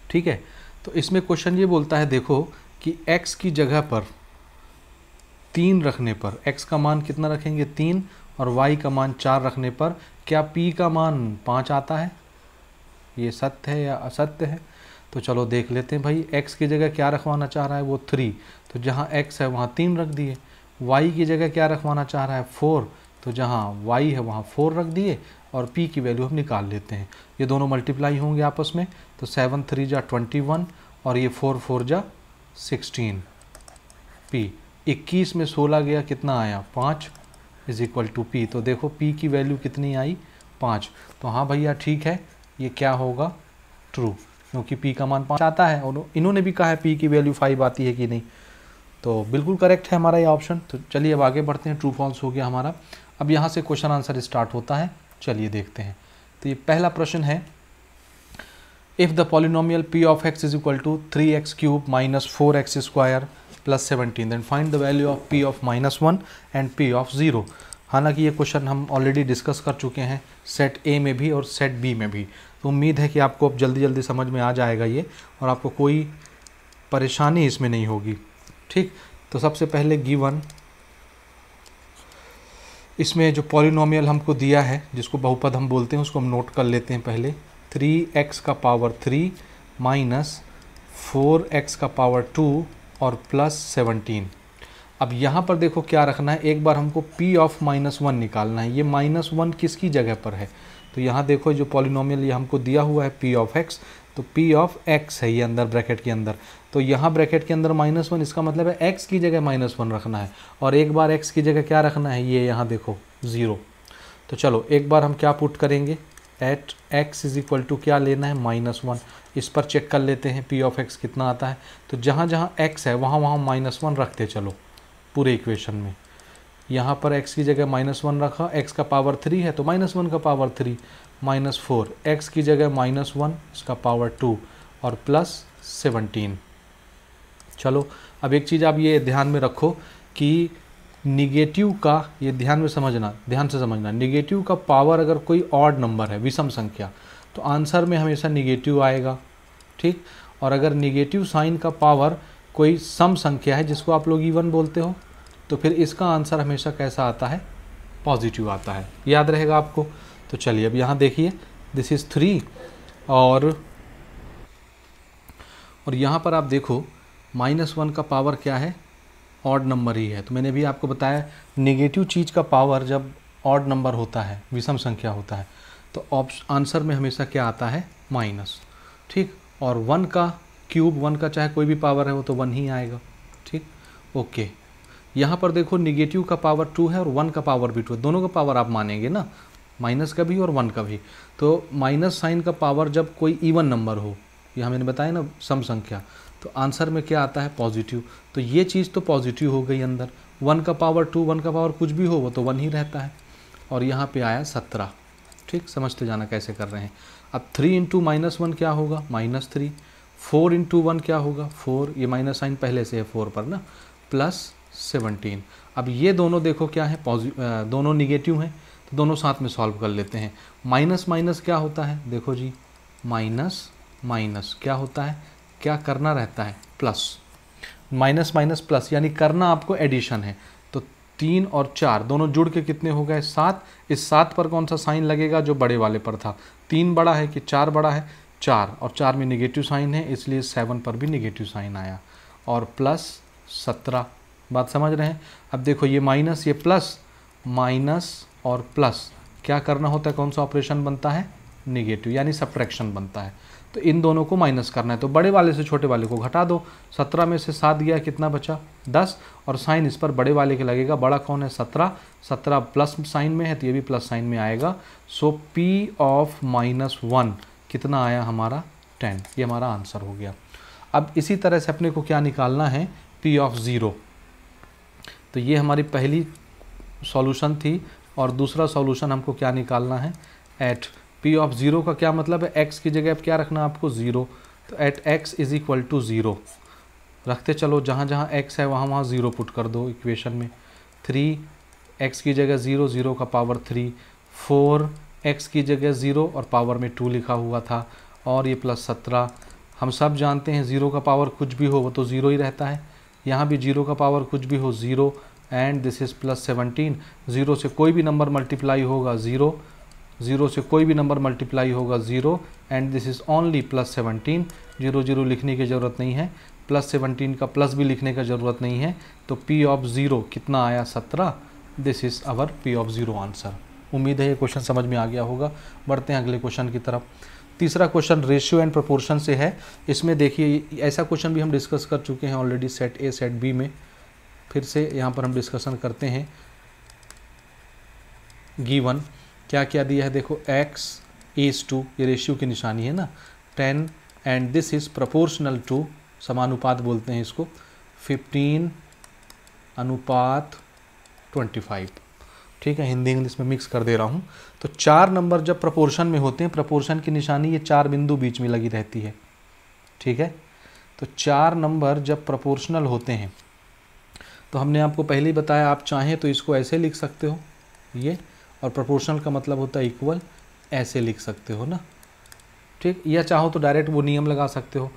ठीक है तो इसमें क्वेश्चन ये बोलता है देखो कि x की जगह पर तीन रखने पर x का मान कितना रखेंगे तीन और y का मान चार रखने पर क्या p का मान पाँच आता है ये सत्य है या असत्य है तो चलो देख लेते हैं भाई x की जगह क्या रखवाना चाह रहा है वो थ्री तो जहाँ x है वहाँ तीन रख दिए y की जगह क्या रखवाना चाह रहा है फोर तो जहाँ y है वहाँ फोर रख दिए और p की वैल्यू हम निकाल लेते हैं ये दोनों मल्टीप्लाई होंगे आपस में तो सेवन थ्री जा ट्वेंटी वन और ये फोर फोर जा सिक्सटीन पी इक्कीस में सोलह गया कितना आया पाँच इज इक्वल टू पी तो देखो पी की वैल्यू कितनी आई पाँच तो हाँ भैया ठीक है ये क्या होगा ट्रू क्योंकि पी का मान पाँच आता है और इन्होंने भी कहा है पी की वैल्यू फाइव आती है कि नहीं तो बिल्कुल करेक्ट है हमारा ये ऑप्शन तो चलिए अब आगे बढ़ते हैं ट्रू फॉल्स हो गया हमारा अब यहाँ से क्वेश्चन आंसर स्टार्ट होता है चलिए देखते हैं तो ये पहला प्रश्न है if the polynomial p of x is equal to three x cube minus four x square plus seventeen then find the value of p of minus one and p of zero हालांकि ये question हम already discuss कर चुके हैं set ए में भी और set b में भी तो उम्मीद है कि आपको अब जल्दी जल्दी समझ में आ जाएगा ये और आपको कोई परेशानी इसमें नहीं होगी ठीक तो सबसे पहले गिवन इसमें जो पॉलिनोमियल हमको दिया है जिसको बहुपद हम बोलते हैं उसको हम नोट कर लेते हैं पहले थ्री एक्स का power three minus four x का पावर टू और प्लस सेवनटीन अब यहाँ पर देखो क्या रखना है एक बार हमको p ऑफ माइनस वन निकालना है ये माइनस वन किसकी जगह पर है तो यहाँ देखो जो पॉलिनोमियल ये हमको दिया हुआ है p ऑफ x तो p ऑफ x है ये अंदर ब्रैकेट के अंदर तो यहाँ ब्रैकेट के अंदर माइनस वन इसका मतलब है x की जगह माइनस वन रखना है और एक बार x की जगह क्या रखना है ये यहाँ देखो ज़ीरो तो चलो एक बार हम क्या पुट करेंगे at x is equal to क्या लेना है माइनस वन इस पर चेक कर लेते हैं पी ऑफ एक्स कितना आता है तो जहाँ जहाँ एक्स है वहाँ वहाँ माइनस वन रखते चलो पूरे इक्वेशन में यहाँ पर एक्स की जगह माइनस वन रखा एक्स का पावर थ्री है तो माइनस वन का power three minus four x की जगह माइनस वन इसका पावर टू और प्लस सेवनटीन चलो अब एक चीज़ आप ये ध्यान में रखो कि निगेटिव का ये ध्यान में समझना ध्यान से समझना निगेटिव का पावर अगर कोई ऑड नंबर है विषम संख्या तो आंसर में हमेशा निगेटिव आएगा ठीक और अगर निगेटिव साइन का पावर कोई सम संख्या है जिसको आप लोग इवन बोलते हो तो फिर इसका आंसर हमेशा कैसा आता है पॉजिटिव आता है याद रहेगा आपको तो चलिए अब यहाँ देखिए दिस इज़ थ्री और और यहाँ पर आप देखो माइनस वन का पावर क्या है ऑड नंबर ही है तो मैंने भी आपको बताया नेगेटिव चीज़ का पावर जब ऑड नंबर होता है विषम संख्या होता है तो ऑप्शन आंसर में हमेशा क्या आता है माइनस ठीक और वन का क्यूब वन का चाहे कोई भी पावर है वो तो वन ही आएगा ठीक ओके यहाँ पर देखो निगेटिव का पावर टू है और वन का पावर भी टू है दोनों का पावर आप मानेंगे ना माइनस का भी और वन का भी तो माइनस साइन का पावर जब कोई इवन नंबर हो यह मैंने बताया ना सम संख्या तो आंसर में क्या आता है पॉजिटिव तो ये चीज़ तो पॉजिटिव हो गई अंदर वन का पावर टू वन का पावर कुछ भी हो वो तो वन ही रहता है और यहाँ पे आया सत्रह ठीक समझते जाना कैसे कर रहे हैं अब थ्री इंटू माइनस वन क्या होगा minus three four into one क्या होगा फोर ये माइनस साइन पहले से है फोर पर ना प्लस सेवनटीन अब ये दोनों देखो क्या है पॉजि दोनों निगेटिव हैं तो दोनों साथ में सॉल्व कर लेते हैं माइनस माइनस क्या होता है देखो जी माइनस माइनस क्या होता है क्या करना रहता है प्लस माइनस माइनस प्लस यानी करना आपको एडिशन है तो तीन और चार दोनों जुड़ के कितने हो गए सात इस सात पर कौन सा साइन लगेगा जो बड़े वाले पर था तीन बड़ा है कि चार बड़ा है चार और चार में निगेटिव साइन है इसलिए सेवन पर भी निगेटिव साइन आया और प्लस सत्रह बात समझ रहे हैं अब देखो ये माइनस ये प्लस माइनस और प्लस क्या करना होता है कौन सा ऑपरेशन बनता है निगेटिव यानी सब्ट्रैक्शन बनता है तो इन दोनों को माइनस करना है तो बड़े वाले से छोटे वाले को घटा दो सत्रह में से सात गया कितना बचा दस और साइन इस पर बड़े वाले के लगेगा बड़ा कौन है सत्रह सत्रह प्लस साइन में है तो ये भी प्लस साइन में आएगा so p of minus one कितना आया हमारा टेन ये हमारा आंसर हो गया अब इसी तरह से अपने को क्या निकालना है पी ऑफ ज़ीरो तो ये हमारी पहली सॉल्यूशन थी और दूसरा सॉल्यूशन हमको क्या निकालना है एट पी ऑफ ज़ीरो का क्या मतलब है एक्स की जगह अब क्या रखना आपको ज़ीरो तो at x is equal to zero रखते चलो जहाँ जहाँ एक्स है वहाँ वहाँ ज़ीरो पुट कर दो इक्वेशन में थ्री एक्स की जगह ज़ीरो ज़ीरो का पावर थ्री फोर एक्स की जगह ज़ीरो और पावर में टू लिखा हुआ था और ये प्लस सत्रह हम सब जानते हैं ज़ीरो का पावर कुछ भी हो वो तो ज़ीरो ही रहता है यहाँ भी ज़ीरो का पावर कुछ भी हो zero and this is plus seventeen zero से कोई भी नंबर मल्टीप्लाई होगा ज़ीरो ज़ीरो से कोई भी नंबर मल्टीप्लाई होगा zero and this is only plus seventeen zero zero लिखने की ज़रूरत नहीं है प्लस सेवनटीन का प्लस भी लिखने का ज़रूरत नहीं है तो पी ऑफ ज़ीरो कितना आया सत्रह this is our p of zero answer उम्मीद है ये क्वेश्चन समझ में आ गया होगा बढ़ते हैं अगले क्वेश्चन की तरफ तीसरा क्वेश्चन रेशियो एंड प्रोपोर्शन से है इसमें देखिए ऐसा क्वेश्चन भी हम डिस्कस कर चुके हैं already set a set b में फिर से यहाँ पर हम डिस्कशन करते हैं गीवन क्या क्या दिया है देखो एक्स इज़ टू ये रेशियो की निशानी है ना ten and this is proportional to समानुपात बोलते हैं इसको फिफ्टीन अनुपात ट्वेंटी फाइव ठीक है हिंदी इंग्लिश में मिक्स कर दे रहा हूँ तो चार नंबर जब प्रपोर्शन में होते हैं प्रपोर्शन की निशानी ये चार बिंदु बीच में लगी रहती है ठीक है तो चार नंबर जब प्रपोर्शनल होते हैं तो हमने आपको पहले ही बताया आप चाहें तो इसको ऐसे लिख सकते हो ये और प्रोपोर्शनल का मतलब होता है इक्वल ऐसे लिख सकते हो ना ठीक या चाहो तो डायरेक्ट वो नियम लगा सकते हो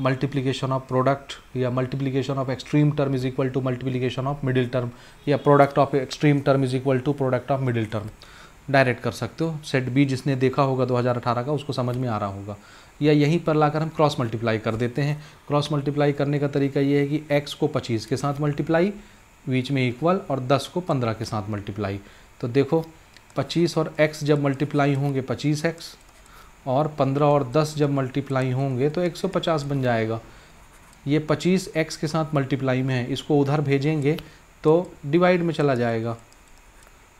मल्टीप्लीकेशन ऑफ प्रोडक्ट या multiplication of extreme term is equal to multiplication of middle term या product of extreme term is equal to product of middle term direct कर सकते हो सेट बी जिसने देखा होगा 2018 का उसको समझ में आ रहा होगा या यहीं पर लाकर हम क्रॉस मल्टीप्लाई कर देते हैं क्रॉस मल्टीप्लाई करने का तरीका ये है कि एक्स को पच्चीस के साथ मल्टीप्लाई बीच में इक्वल और दस को पंद्रह के साथ मल्टीप्लाई तो देखो 25 और x जब मल्टीप्लाई होंगे 25x और 15 और 10 जब मल्टीप्लाई होंगे तो 150 बन जाएगा ये 25x के साथ मल्टीप्लाई में है इसको उधर भेजेंगे तो डिवाइड में चला जाएगा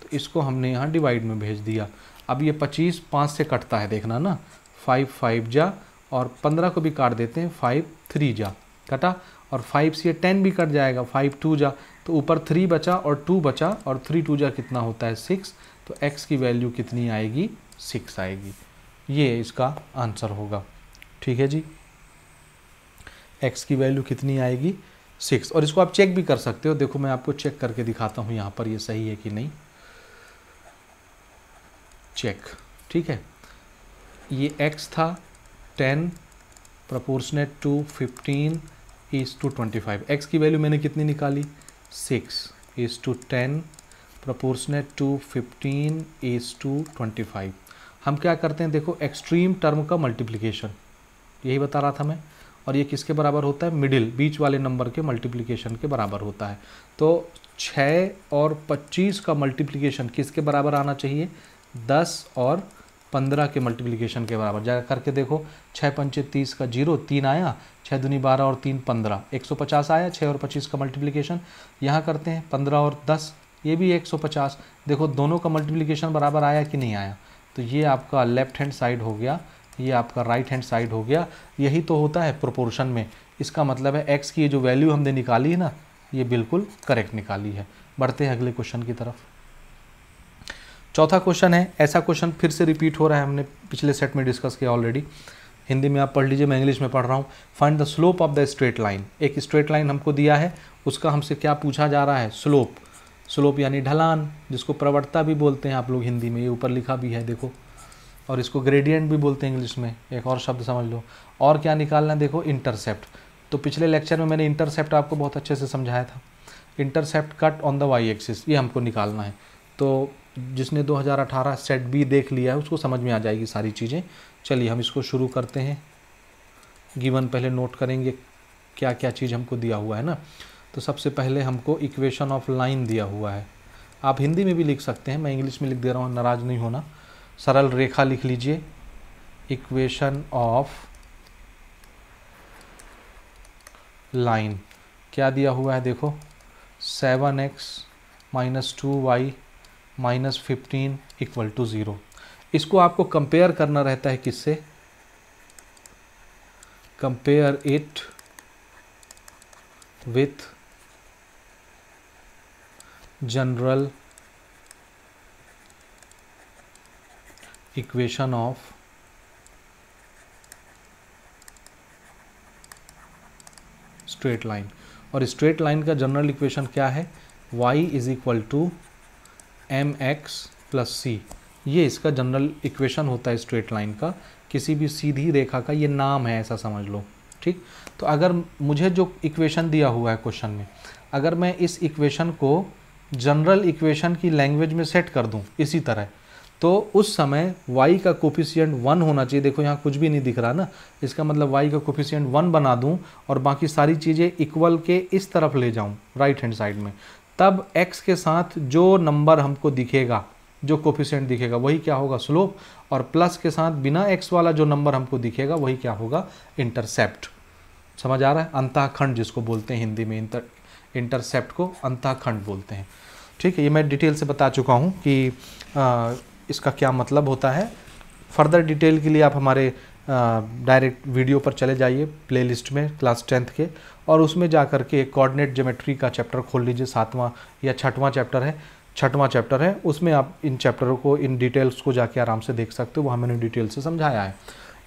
तो इसको हमने यहाँ डिवाइड में भेज दिया अब ये 25 पाँच से कटता है देखना ना फाइव फाइव जा और पंद्रह को भी काट देते हैं फाइव थ्री जा कटा और फाइव से टेन भी कट जाएगा फाइव टू जा तो ऊपर थ्री बचा और टू बचा और थ्री टू जा कितना होता है सिक्स तो x की वैल्यू कितनी आएगी सिक्स आएगी ये इसका आंसर होगा ठीक है जी x की वैल्यू कितनी आएगी सिक्स और इसको आप चेक भी कर सकते हो देखो मैं आपको चेक करके दिखाता हूँ यहाँ पर ये सही है कि नहीं चेक ठीक है ये x था ten proportionate to fifteen is to twenty five x की वैल्यू मैंने कितनी निकाली six is to ten proportionate to fifteen as to twenty five हम क्या करते हैं देखो एक्सट्रीम टर्म का मल्टीप्लिकेशन यही बता रहा था मैं और ये किसके बराबर होता है मिडिल बीच वाले नंबर के मल्टीप्लिकेशन के बराबर होता है तो छः और पच्चीस का मल्टीप्लिकेशन किसके बराबर आना चाहिए दस और पंद्रह के मल्टीप्लिकेशन के बराबर जा करके देखो छः पंचे तीस का जीरो तीन आया छः दूनी बारह और तीन पंद्रह एक सौ पचास आया छः और पच्चीस का मल्टीप्लिकेशन यहाँ करते हैं पंद्रह और दस ये भी 150 देखो दोनों का मल्टीप्लिकेशन बराबर आया कि नहीं आया तो ये आपका लेफ्ट हैंड साइड हो गया ये आपका राइट हैंड साइड हो गया यही तो होता है प्रोपोर्शन में इसका मतलब है एक्स की ये जो वैल्यू हमने निकाली है ना ये बिल्कुल करेक्ट निकाली है बढ़ते हैं अगले क्वेश्चन की तरफ चौथा क्वेश्चन है ऐसा क्वेश्चन फिर से रिपीट हो रहा है हमने पिछले सेट में डिस्कस किया ऑलरेडी हिंदी में आप पढ़ लीजिए मैं इंग्लिश में पढ़ रहा हूँ find the slope of the straight line एक स्ट्रेट लाइन हमको दिया है उसका हमसे क्या पूछा जा रहा है स्लोप स्लोप यानी ढलान जिसको प्रवणता भी बोलते हैं आप लोग हिंदी में ये ऊपर लिखा भी है देखो और इसको ग्रेडियंट भी बोलते हैं इंग्लिश में एक और शब्द समझ लो और क्या निकालना है देखो इंटरसेप्ट तो पिछले लेक्चर में मैंने इंटरसेप्ट आपको बहुत अच्छे से समझाया था intercept cut on the y axis ये हमको निकालना है तो जिसने 2018 सेट बी देख लिया है उसको समझ में आ जाएगी सारी चीज़ें चलिए हम इसको शुरू करते हैं गिवन पहले नोट करेंगे क्या क्या चीज़ हमको दिया हुआ है ना तो सबसे पहले हमको इक्वेशन ऑफ लाइन दिया हुआ है आप हिंदी में भी लिख सकते हैं मैं इंग्लिश में लिख दे रहा हूँ नाराज नहीं होना सरल रेखा लिख लीजिए इक्वेशन ऑफ लाइन क्या दिया हुआ है देखो seven x minus two y minus fifteen equal to zero इसको आपको कंपेयर करना रहता है किससे compare it with general equation of straight line और स्ट्रेट लाइन का जनरल इक्वेशन क्या है y is equal to m x plus c ये इसका जनरल इक्वेशन होता है स्ट्रेट लाइन का किसी भी सीधी रेखा का ये नाम है ऐसा समझ लो ठीक तो अगर मुझे जो इक्वेशन दिया हुआ है क्वेश्चन में अगर मैं इस इक्वेशन को जनरल इक्वेशन की लैंग्वेज में सेट कर दूँ इसी तरह तो उस समय y का कोफिशियंट वन होना चाहिए देखो यहाँ कुछ भी नहीं दिख रहा ना इसका मतलब y का कोफिशियंट वन बना दूँ और बाकी सारी चीज़ें इक्वल के इस तरफ ले जाऊँ राइट हैंड साइड में तब x के साथ जो नंबर हमको दिखेगा जो कोफिशियंट दिखेगा वही क्या होगा स्लोप और प्लस के साथ बिना एक्स वाला जो नंबर हमको दिखेगा वही क्या होगा इंटरसेप्ट समझ आ रहा है अंतःखंड जिसको बोलते हैं हिंदी में इंटर इंटरसेप्ट को अंताखंड बोलते हैं ठीक है ये मैं डिटेल से बता चुका हूँ कि आ, इसका क्या मतलब होता है फर्दर डिटेल के लिए आप हमारे डायरेक्ट वीडियो पर चले जाइए प्लेलिस्ट में क्लास टेंथ के और उसमें जा के कॉर्डिनेट जोमेट्री का चैप्टर खोल लीजिए सातवां या छठवां चैप्टर है छठवां चैप्टर है उसमें आप इन चैप्टरों को इन डिटेल्स को जाके आराम से देख सकते हो वहाँ मैंने डिटेल से समझाया है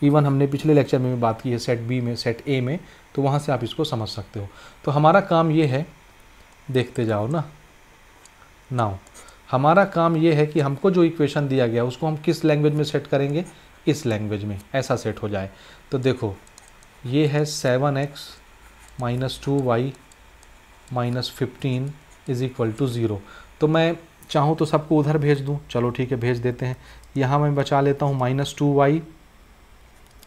इवन हमने पिछले लेक्चर में भी बात की है सेट बी में सेट ए में तो वहाँ से आप इसको समझ सकते हो तो हमारा काम ये है देखते जाओ ना नाउ हमारा काम ये है कि हमको जो इक्वेशन दिया गया उसको हम किस लैंग्वेज में सेट करेंगे इस लैंग्वेज में ऐसा सेट हो जाए तो देखो ये है seven x minus two y minus fifteen is equal to zero तो मैं चाहूँ तो सबको उधर भेज दूँ चलो ठीक है भेज देते हैं यहाँ मैं बचा लेता हूँ minus two y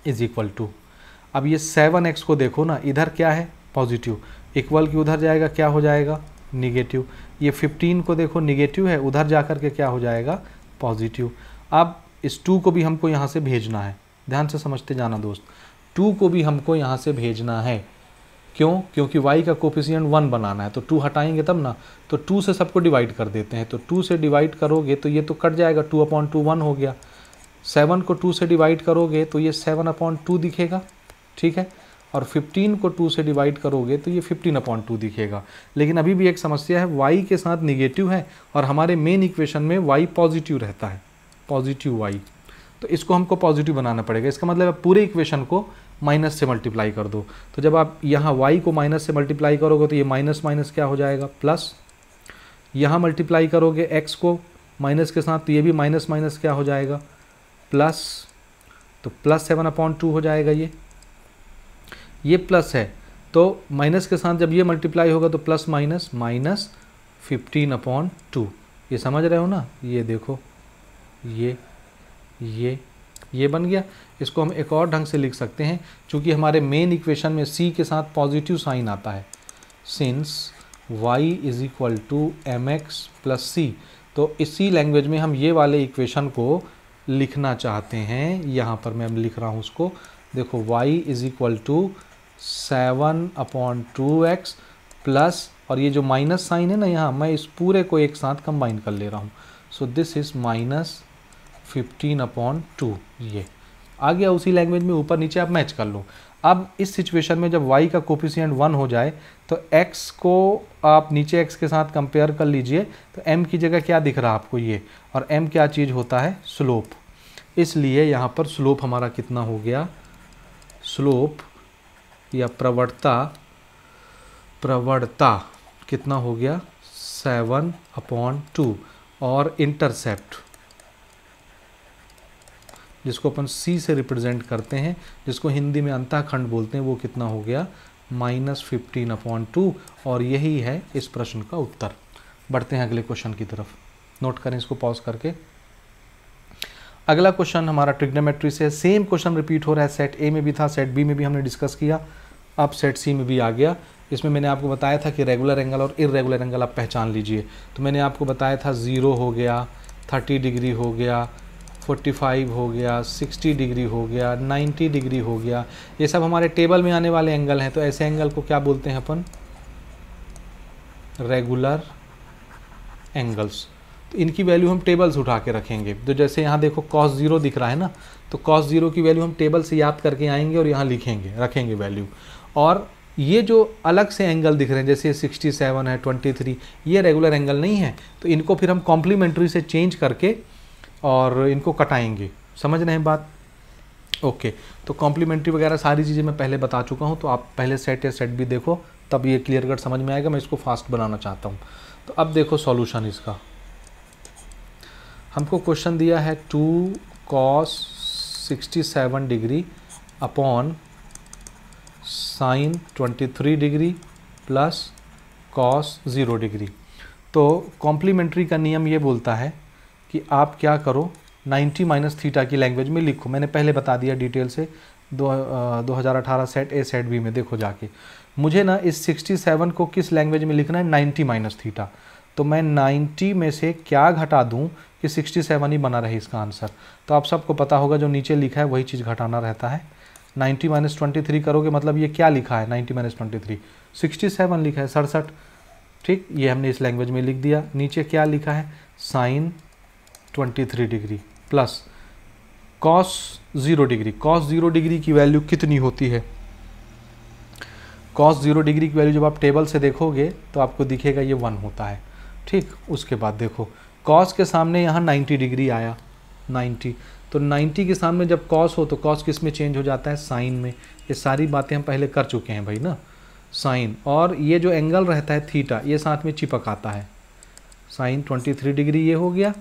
is equal to अब ये सेवन एक्स को देखो ना इधर क्या है पॉजिटिव इक्वल की उधर जाएगा क्या हो जाएगा निगेटिव ये फिफ्टीन को देखो निगेटिव है उधर जा कर के क्या हो जाएगा पॉजिटिव अब इस टू को भी हमको यहाँ से भेजना है ध्यान से समझते जाना दोस्त टू को भी हमको यहाँ से भेजना है क्यों क्योंकि y का कोफिशियंट वन बनाना है तो टू हटाएंगे तब ना तो टू से सबको डिवाइड कर देते हैं तो टू से डिवाइड करोगे तो ये तो कट जाएगा टू अपॉइंट टू वन हो गया सेवन को टू से डिवाइड करोगे तो ये सेवन अपॉइंट टू दिखेगा ठीक है और 15 को 2 से डिवाइड करोगे तो ये 15 अपॉन टू दिखेगा लेकिन अभी भी एक समस्या है y के साथ निगेटिव है और हमारे मेन इक्वेशन में y पॉजिटिव रहता है पॉजिटिव y तो इसको हमको पॉजिटिव बनाना पड़ेगा इसका मतलब आप पूरे इक्वेशन को माइनस से मल्टीप्लाई कर दो तो जब आप यहाँ y को माइनस से मल्टीप्लाई करोगे तो ये माइनस माइनस क्या हो जाएगा प्लस यहाँ मल्टीप्लाई करोगे एक्स को माइनस के साथ तो ये भी माइनस माइनस क्या हो जाएगा प्लस तो प्लस सेवन अपॉइंट टू हो जाएगा ये ये प्लस है तो माइनस के साथ जब ये मल्टीप्लाई होगा तो plus minus minus fifteen upon two ये समझ रहे हो ना ये देखो ये ये ये बन गया इसको हम एक और ढंग से लिख सकते हैं क्योंकि हमारे मेन इक्वेशन में सी के साथ पॉजिटिव साइन आता है since y is equal to m x plus c तो इसी लैंग्वेज में हम ये वाले इक्वेशन को लिखना चाहते हैं यहाँ पर मैं लिख रहा हूँ उसको देखो y is equal to seven upon two x plus और ये जो माइनस साइन है ना यहाँ मैं इस पूरे को एक साथ कंबाइन कर ले रहा हूँ so this is minus fifteen upon two ये आ गया उसी लैंग्वेज में ऊपर नीचे आप मैच कर लो अब इस सिचुएशन में जब y का कोफिशियंट वन हो जाए तो x को आप नीचे x के साथ कंपेयर कर लीजिए तो m की जगह क्या दिख रहा है आपको ये और m क्या चीज़ होता है स्लोप इसलिए यहाँ पर स्लोप हमारा कितना हो गया स्लोप या प्रवणता प्रवणता कितना हो गया सेवन अपॉन टू और इंटरसेप्ट जिसको अपन सी से रिप्रेजेंट करते हैं जिसको हिंदी में अंताखंड बोलते हैं वो कितना हो गया माइनस फिफ्टीन अपॉन टू और यही है इस प्रश्न का उत्तर बढ़ते हैं अगले क्वेश्चन की तरफ नोट करें इसको पॉज करके अगला क्वेश्चन हमारा ट्रिग्नोमेट्री से सेम क्वेश्चन रिपीट हो रहा है सेट ए में भी था सेट बी में भी हमने डिस्कस किया अब सेट सी में भी आ गया इसमें मैंने आपको बताया था कि रेगुलर एंगल और इरेगुलर एंगल आप पहचान लीजिए तो मैंने आपको बताया था ज़ीरो हो गया थर्टी डिग्री हो गया 45 हो गया 60 डिग्री हो गया 90 डिग्री हो गया ये सब हमारे टेबल में आने वाले एंगल हैं तो ऐसे एंगल को क्या बोलते हैं अपन रेगुलर एंगल्स तो इनकी वैल्यू हम टेबल्स उठा के रखेंगे तो जैसे यहाँ देखो कॉस ज़ीरो दिख रहा है ना तो कॉस ज़ीरो की वैल्यू हम टेबल से याद करके आएंगे और यहाँ लिखेंगे रखेंगे वैल्यू और ये जो अलग से एंगल दिख रहे हैं जैसे 67 है 23 ये रेगुलर एंगल नहीं है तो इनको फिर हम कॉम्प्लीमेंट्री से चेंज करके और इनको कटाएंगे समझ रहे हैं बात ओके तो कॉम्प्लीमेंट्री वगैरह सारी चीज़ें मैं पहले बता चुका हूँ तो आप पहले सेट या सेट भी देखो तब ये क्लियर कट समझ में आएगा मैं इसको फास्ट बनाना चाहता हूँ तो अब देखो सॉल्यूशन इसका हमको क्वेश्चन दिया है two cos sixty degree upon sine 23 degree plus cos zero degree तो कॉम्प्लीमेंट्री का नियम ये बोलता है कि आप क्या करो 90 माइनस थीटा की लैंग्वेज में लिखो मैंने पहले बता दिया डिटेल से दो दो हज़ार अठारह सेट ए सेट बी में देखो जाके मुझे ना इस 67 को किस लैंग्वेज में लिखना है 90 माइनस थीटा तो मैं 90 में से क्या घटा दूं कि 67 ही बना रहे इसका आंसर तो आप सबको पता होगा जो नीचे लिखा है वही चीज़ घटाना रहता है 90 माइनस ट्वेंटी करोगे मतलब ये क्या लिखा है 90 माइनस ट्वेंटी सिक्सटी सेवन लिखा है सड़सठ ठीक ये हमने इस लैंग्वेज में लिख दिया नीचे क्या लिखा है sine 23 degree plus cos zero degree cos zero degree की वैल्यू कितनी होती है कॉस ज़ीरो डिग्री की वैल्यू जब आप टेबल से देखोगे तो आपको दिखेगा ये वन होता है ठीक उसके बाद देखो कॉस के सामने यहाँ नाइन्टी डिग्री आया नाइन्टी तो 90 के सामने जब कॉस हो तो कॉस किस में चेंज हो जाता है साइन में ये सारी बातें हम पहले कर चुके हैं भाई ना साइन और ये जो एंगल रहता है थीटा ये साथ में चिपक आता है साइन 23 डिग्री ये हो गया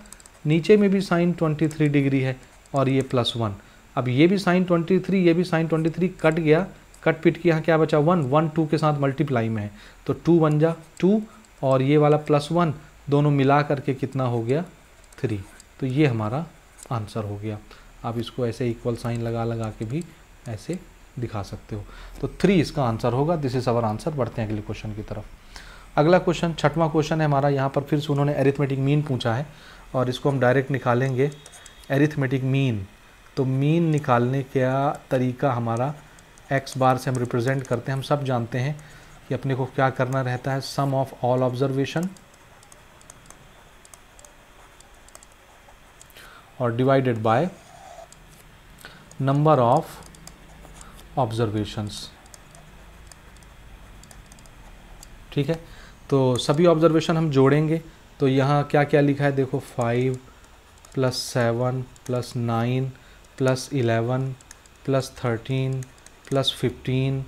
नीचे में भी साइन 23 डिग्री है और ये प्लस वन अब ये भी साइन 23 ये भी साइन 23 कट गया कट पिट के यहाँ क्या बचा वन वन टू के साथ मल्टीप्लाई में है तो टू बन जा टू और ये वाला प्लस वन दोनों मिला करके कितना हो गया थ्री तो ये हमारा आंसर हो गया आप इसको ऐसे इक्वल साइन लगा लगा के भी ऐसे दिखा सकते हो तो थ्री इसका आंसर होगा दिस इज अवर आंसर बढ़ते हैं अगले क्वेश्चन की तरफ अगला क्वेश्चन छठवां क्वेश्चन है हमारा यहाँ पर फिर से उन्होंने एरिथमेटिक मीन पूछा है और इसको हम डायरेक्ट निकालेंगे एरिथमेटिक मीन तो मीन निकालने का तरीका हमारा एक्स बार से हम रिप्रेजेंट करते हैं हम सब जानते हैं कि अपने को क्या करना रहता है sum of all observation or divided by number of observations ठीक है तो सभी ऑब्जर्वेशन हम जोड़ेंगे तो यहाँ क्या क्या लिखा है देखो five plus seven plus nine plus eleven plus thirteen plus fifteen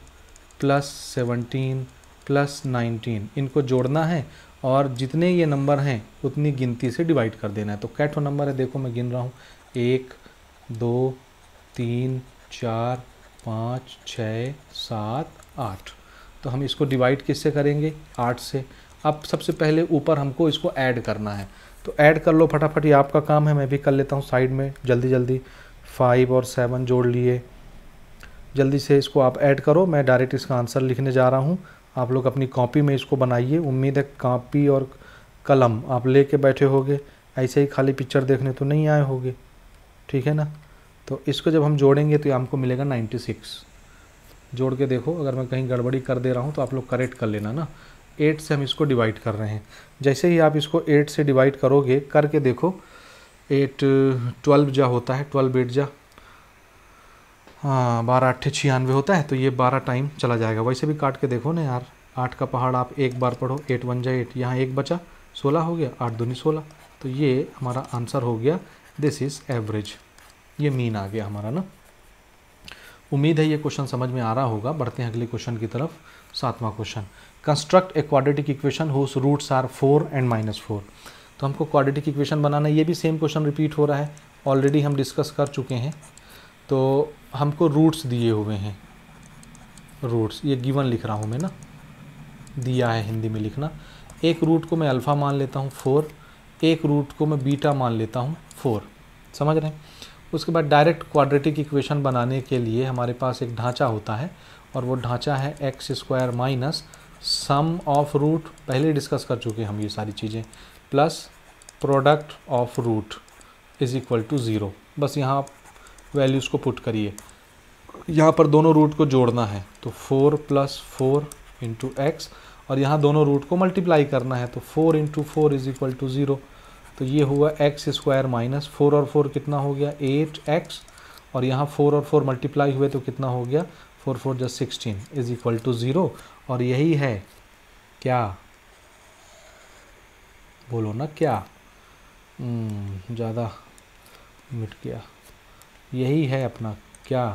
plus seventeen plus nineteen इनको जोड़ना है और जितने ये नंबर हैं उतनी गिनती से डिवाइड कर देना है तो कैठो नंबर है देखो मैं गिन रहा हूँ एक दो तीन चार पाँच छ सात आठ तो हम इसको डिवाइड किससे करेंगे आठ से अब सबसे पहले ऊपर हमको इसको ऐड करना है तो ऐड कर लो फटाफट ये आपका काम है मैं भी कर लेता हूँ साइड में जल्दी जल्दी फाइव और सेवन जोड़ लिए जल्दी से इसको आप ऐड करो मैं डायरेक्ट इसका आंसर लिखने जा रहा हूँ आप लोग अपनी कॉपी में इसको बनाइए उम्मीद है कापी और कलम आप ले कर बैठे होगे ऐसे ही खाली पिक्चर देखने तो नहीं आए होगे ठीक है ना तो इसको जब हम जोड़ेंगे तो हमको मिलेगा 96 जोड़ के देखो अगर मैं कहीं गड़बड़ी कर दे रहा हूँ तो आप लोग करेक्ट कर लेना ना एट से हम इसको डिवाइड कर रहे हैं जैसे ही आप इसको एट से डिवाइड करोगे करके देखो एट ट्वेल्व जा होता है ट्वेल्व एट जा हाँ, बारह अट्ठे छियानवे होता है तो ये बारह टाइम चला जाएगा वैसे भी काट के देखो ना यार आठ का पहाड़ आप एक बार पढ़ो एट वन जाए एट यहाँ एक बचा सोलह हो गया आठ दूनी सोलह तो ये हमारा आंसर हो गया दिस इज़ एवरेज ये मीन आ गया हमारा ना उम्मीद है ये क्वेश्चन समझ में आ रहा होगा बढ़ते हैं अगले क्वेश्चन की तरफ सातवां question construct a quadratic equation whose roots are four and minus four तो हमको क्वाड्रेटिक इक्वेशन बनाना ये भी सेम क्वेश्चन रिपीट हो रहा है ऑलरेडी हम डिस्कस कर चुके हैं तो हमको रूट्स दिए हुए हैं रूट्स ये गिवन लिख रहा हूँ मैं ना दिया है हिंदी में लिखना एक रूट को मैं अल्फ़ा मान लेता हूँ फोर एक रूट को मैं बीटा मान लेता हूँ फोर समझ रहे हैं उसके बाद डायरेक्ट क्वाड्रेटिक इक्वेशन बनाने के लिए हमारे पास एक ढांचा होता है और वो ढांचा है x square minus sum of root पहले डिस्कस कर चुके हम ये सारी चीज़ें plus product of root is equal to zero बस यहाँ वैल्यूज़ को पुट करिए यहाँ पर दोनों रूट को जोड़ना है तो four plus four into x और यहाँ दोनों रूट को मल्टीप्लाई करना है तो four into four is equal to zero तो ये हुआ एक्स स्क्वायर माइनस फोर और फोर कितना हो गया एट एक्स और यहाँ फोर और फोर मल्टीप्लाई हुए तो कितना हो गया four four just sixteen is equal to zero और यही है क्या बोलो ना क्या हम्म, ज़्यादा मिट गया यही है अपना क्या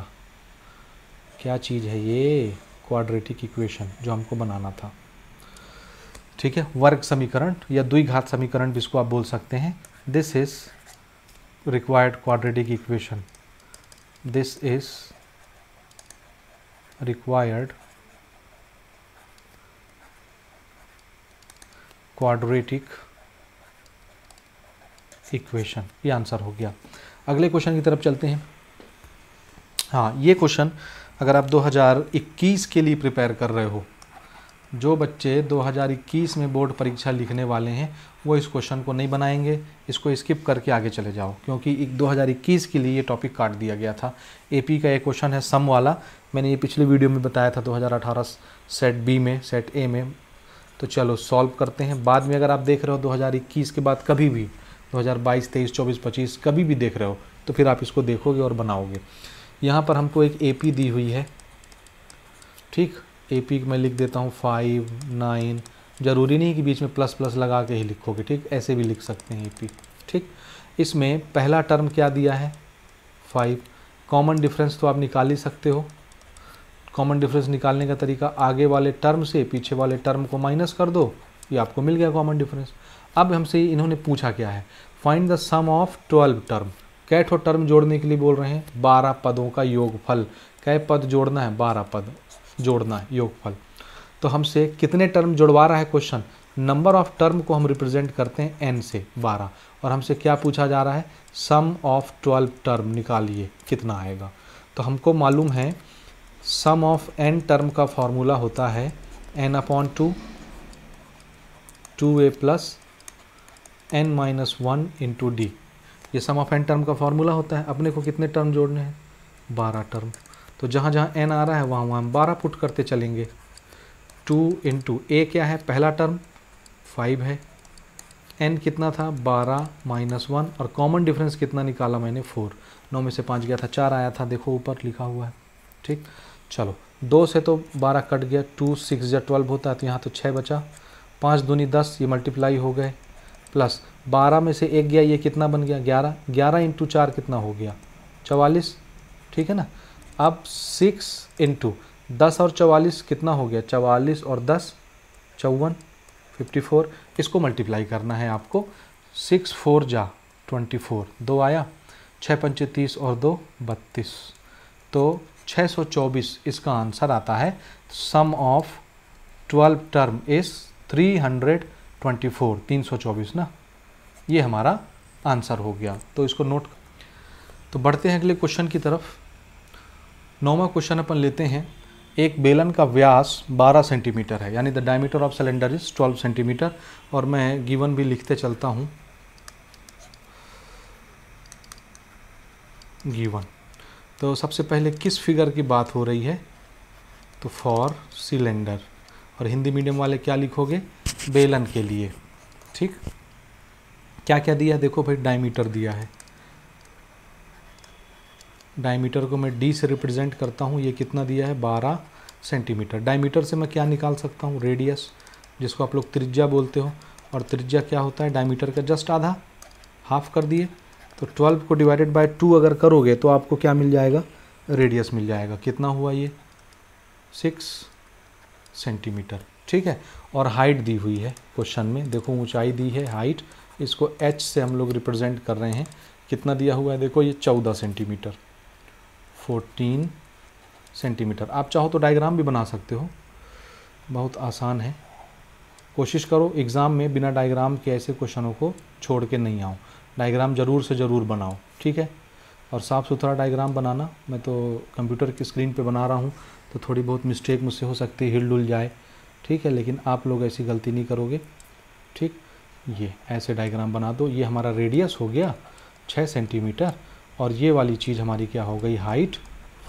क्या चीज़ है ये क्वाड्रेटिक इक्वेशन जो हमको बनाना था ठीक है वर्ग समीकरण या द्विघात समीकरण जिसको आप बोल सकते हैं this is required quadratic equation this is required quadratic equation ये आंसर हो गया अगले क्वेश्चन की तरफ चलते हैं हाँ ये क्वेश्चन अगर आप 2021 के लिए प्रिपेयर कर रहे हो जो बच्चे 2021 में बोर्ड परीक्षा लिखने वाले हैं वो इस क्वेश्चन को नहीं बनाएंगे इसको स्किप करके आगे चले जाओ क्योंकि एक 2021 के लिए ये टॉपिक काट दिया गया था एपी का एक क्वेश्चन है सम वाला मैंने ये पिछले वीडियो में बताया था 2018 सेट बी में सेट ए में तो चलो सॉल्व करते हैं बाद में अगर आप देख रहे हो 2021 के बाद कभी भी 2022 23 24 25 कभी भी देख रहे हो तो फिर आप इसको देखोगे और बनाओगे यहाँ पर हमको एक ए दी हुई है ठीक ए मैं लिख देता हूँ फाइव नाइन ज़रूरी नहीं कि बीच में प्लस प्लस लगा के ही लिखोगे ठीक ऐसे भी लिख सकते हैं ए ठीक इसमें पहला टर्म क्या दिया है फाइव कॉमन डिफरेंस तो आप निकाल ही सकते हो कॉमन डिफरेंस निकालने का तरीका आगे वाले टर्म से पीछे वाले टर्म को माइनस कर दो ये आपको मिल गया कॉमन डिफरेंस अब हमसे इन्होंने पूछा क्या है find the sum of twelve term कै ठो टर्म जोड़ने के लिए बोल रहे हैं बारह पदों का योगफल कै पद जोड़ना है बारह पद जोड़ना है योगफल तो हमसे कितने टर्म जोड़वा रहा है क्वेश्चन नंबर ऑफ टर्म को हम रिप्रेजेंट करते हैं एन से बारह और हमसे क्या पूछा जा रहा है सम ऑफ ट्वेल्व टर्म निकालिए कितना आएगा तो हमको मालूम है सम ऑफ एन टर्म का फॉर्मूला होता है n upon two two a plus n minus one into d ये सम ऑफ एन टर्म का फॉर्मूला होता है अपने को कितने टर्म जोड़ने हैं बारह टर्म तो जहाँ जहाँ एन आ रहा है वहाँ वहाँ हम बारह पुट करते चलेंगे टू इंटू ए क्या है पहला टर्म फाइव है एन कितना था बारह माइनस वन और कॉमन डिफरेंस कितना निकाला मैंने फोर नौ में से पाँच गया था चार आया था देखो ऊपर लिखा हुआ है ठीक चलो दो से तो बारह कट गया टू सिक्स या ट्वेल्व होता है तो यहाँ तो छः बचा पाँच दूनी दस ये मल्टीप्लाई हो गए प्लस बारह में से एक गया ये कितना बन गया ग्यारह ग्यारह इंटू चार कितना हो गया चवालीस ठीक है ना अब सिक्स इंटू दस और चवालीस कितना हो गया चवालीस और दस चौवन फिफ्टी फोर इसको मल्टीप्लाई करना है आपको सिक्स फोर जा ट्वेंटी फोर दो आया छः पंचे तीस और दो बत्तीस तो छः सौ चौबीस इसका आंसर आता है sum of twelve term is three hundred twenty four तीन सौ चौबीस ना ये हमारा आंसर हो गया तो इसको नोट तो बढ़ते हैं अगले क्वेश्चन की तरफ नौवा क्वेश्चन अपन लेते हैं एक बेलन का व्यास 12 सेंटीमीटर है यानी the diameter of cylinder is 12 centimetre और मैं गिवन भी लिखते चलता हूँ गिवन तो सबसे पहले किस फिगर की बात हो रही है तो फॉर सिलेंडर और हिंदी मीडियम वाले क्या लिखोगे बेलन के लिए ठीक क्या क्या दिया देखो भाई डायमीटर दिया है डायमीटर को मैं डी से रिप्रेजेंट करता हूँ ये कितना दिया है बारह सेंटीमीटर डायमीटर से मैं क्या निकाल सकता हूँ रेडियस जिसको आप लोग त्रिज्या बोलते हो और त्रिज्या क्या होता है डायमीटर का जस्ट आधा हाफ कर दिए तो ट्वेल्व को डिवाइडेड बाय टू अगर करोगे तो आपको क्या मिल जाएगा रेडियस मिल जाएगा कितना हुआ ये सिक्स सेंटीमीटर ठीक है और हाइट दी हुई है क्वेश्चन में देखो ऊंचाई दी है हाइट इसको एच से हम लोग रिप्रेजेंट कर रहे हैं कितना दिया हुआ है देखो ये चौदह सेंटीमीटर फोर्टीन सेंटीमीटर आप चाहो तो डायग्राम भी बना सकते हो बहुत आसान है कोशिश करो एग्ज़ाम में बिना डायग्राम के ऐसे क्वेश्चनों को छोड़ के नहीं आओ डायग्राम ज़रूर से ज़रूर बनाओ ठीक है और साफ़ सुथरा डायग्राम बनाना मैं तो कंप्यूटर की स्क्रीन पे बना रहा हूँ तो थोड़ी बहुत मिस्टेक मुझसे हो सकती है हिल डुल जाए ठीक है लेकिन आप लोग ऐसी गलती नहीं करोगे ठीक ये ऐसे डायग्राम बना दो ये हमारा रेडियस हो गया छः सेंटीमीटर और ये वाली चीज़ हमारी क्या हो गई हाइट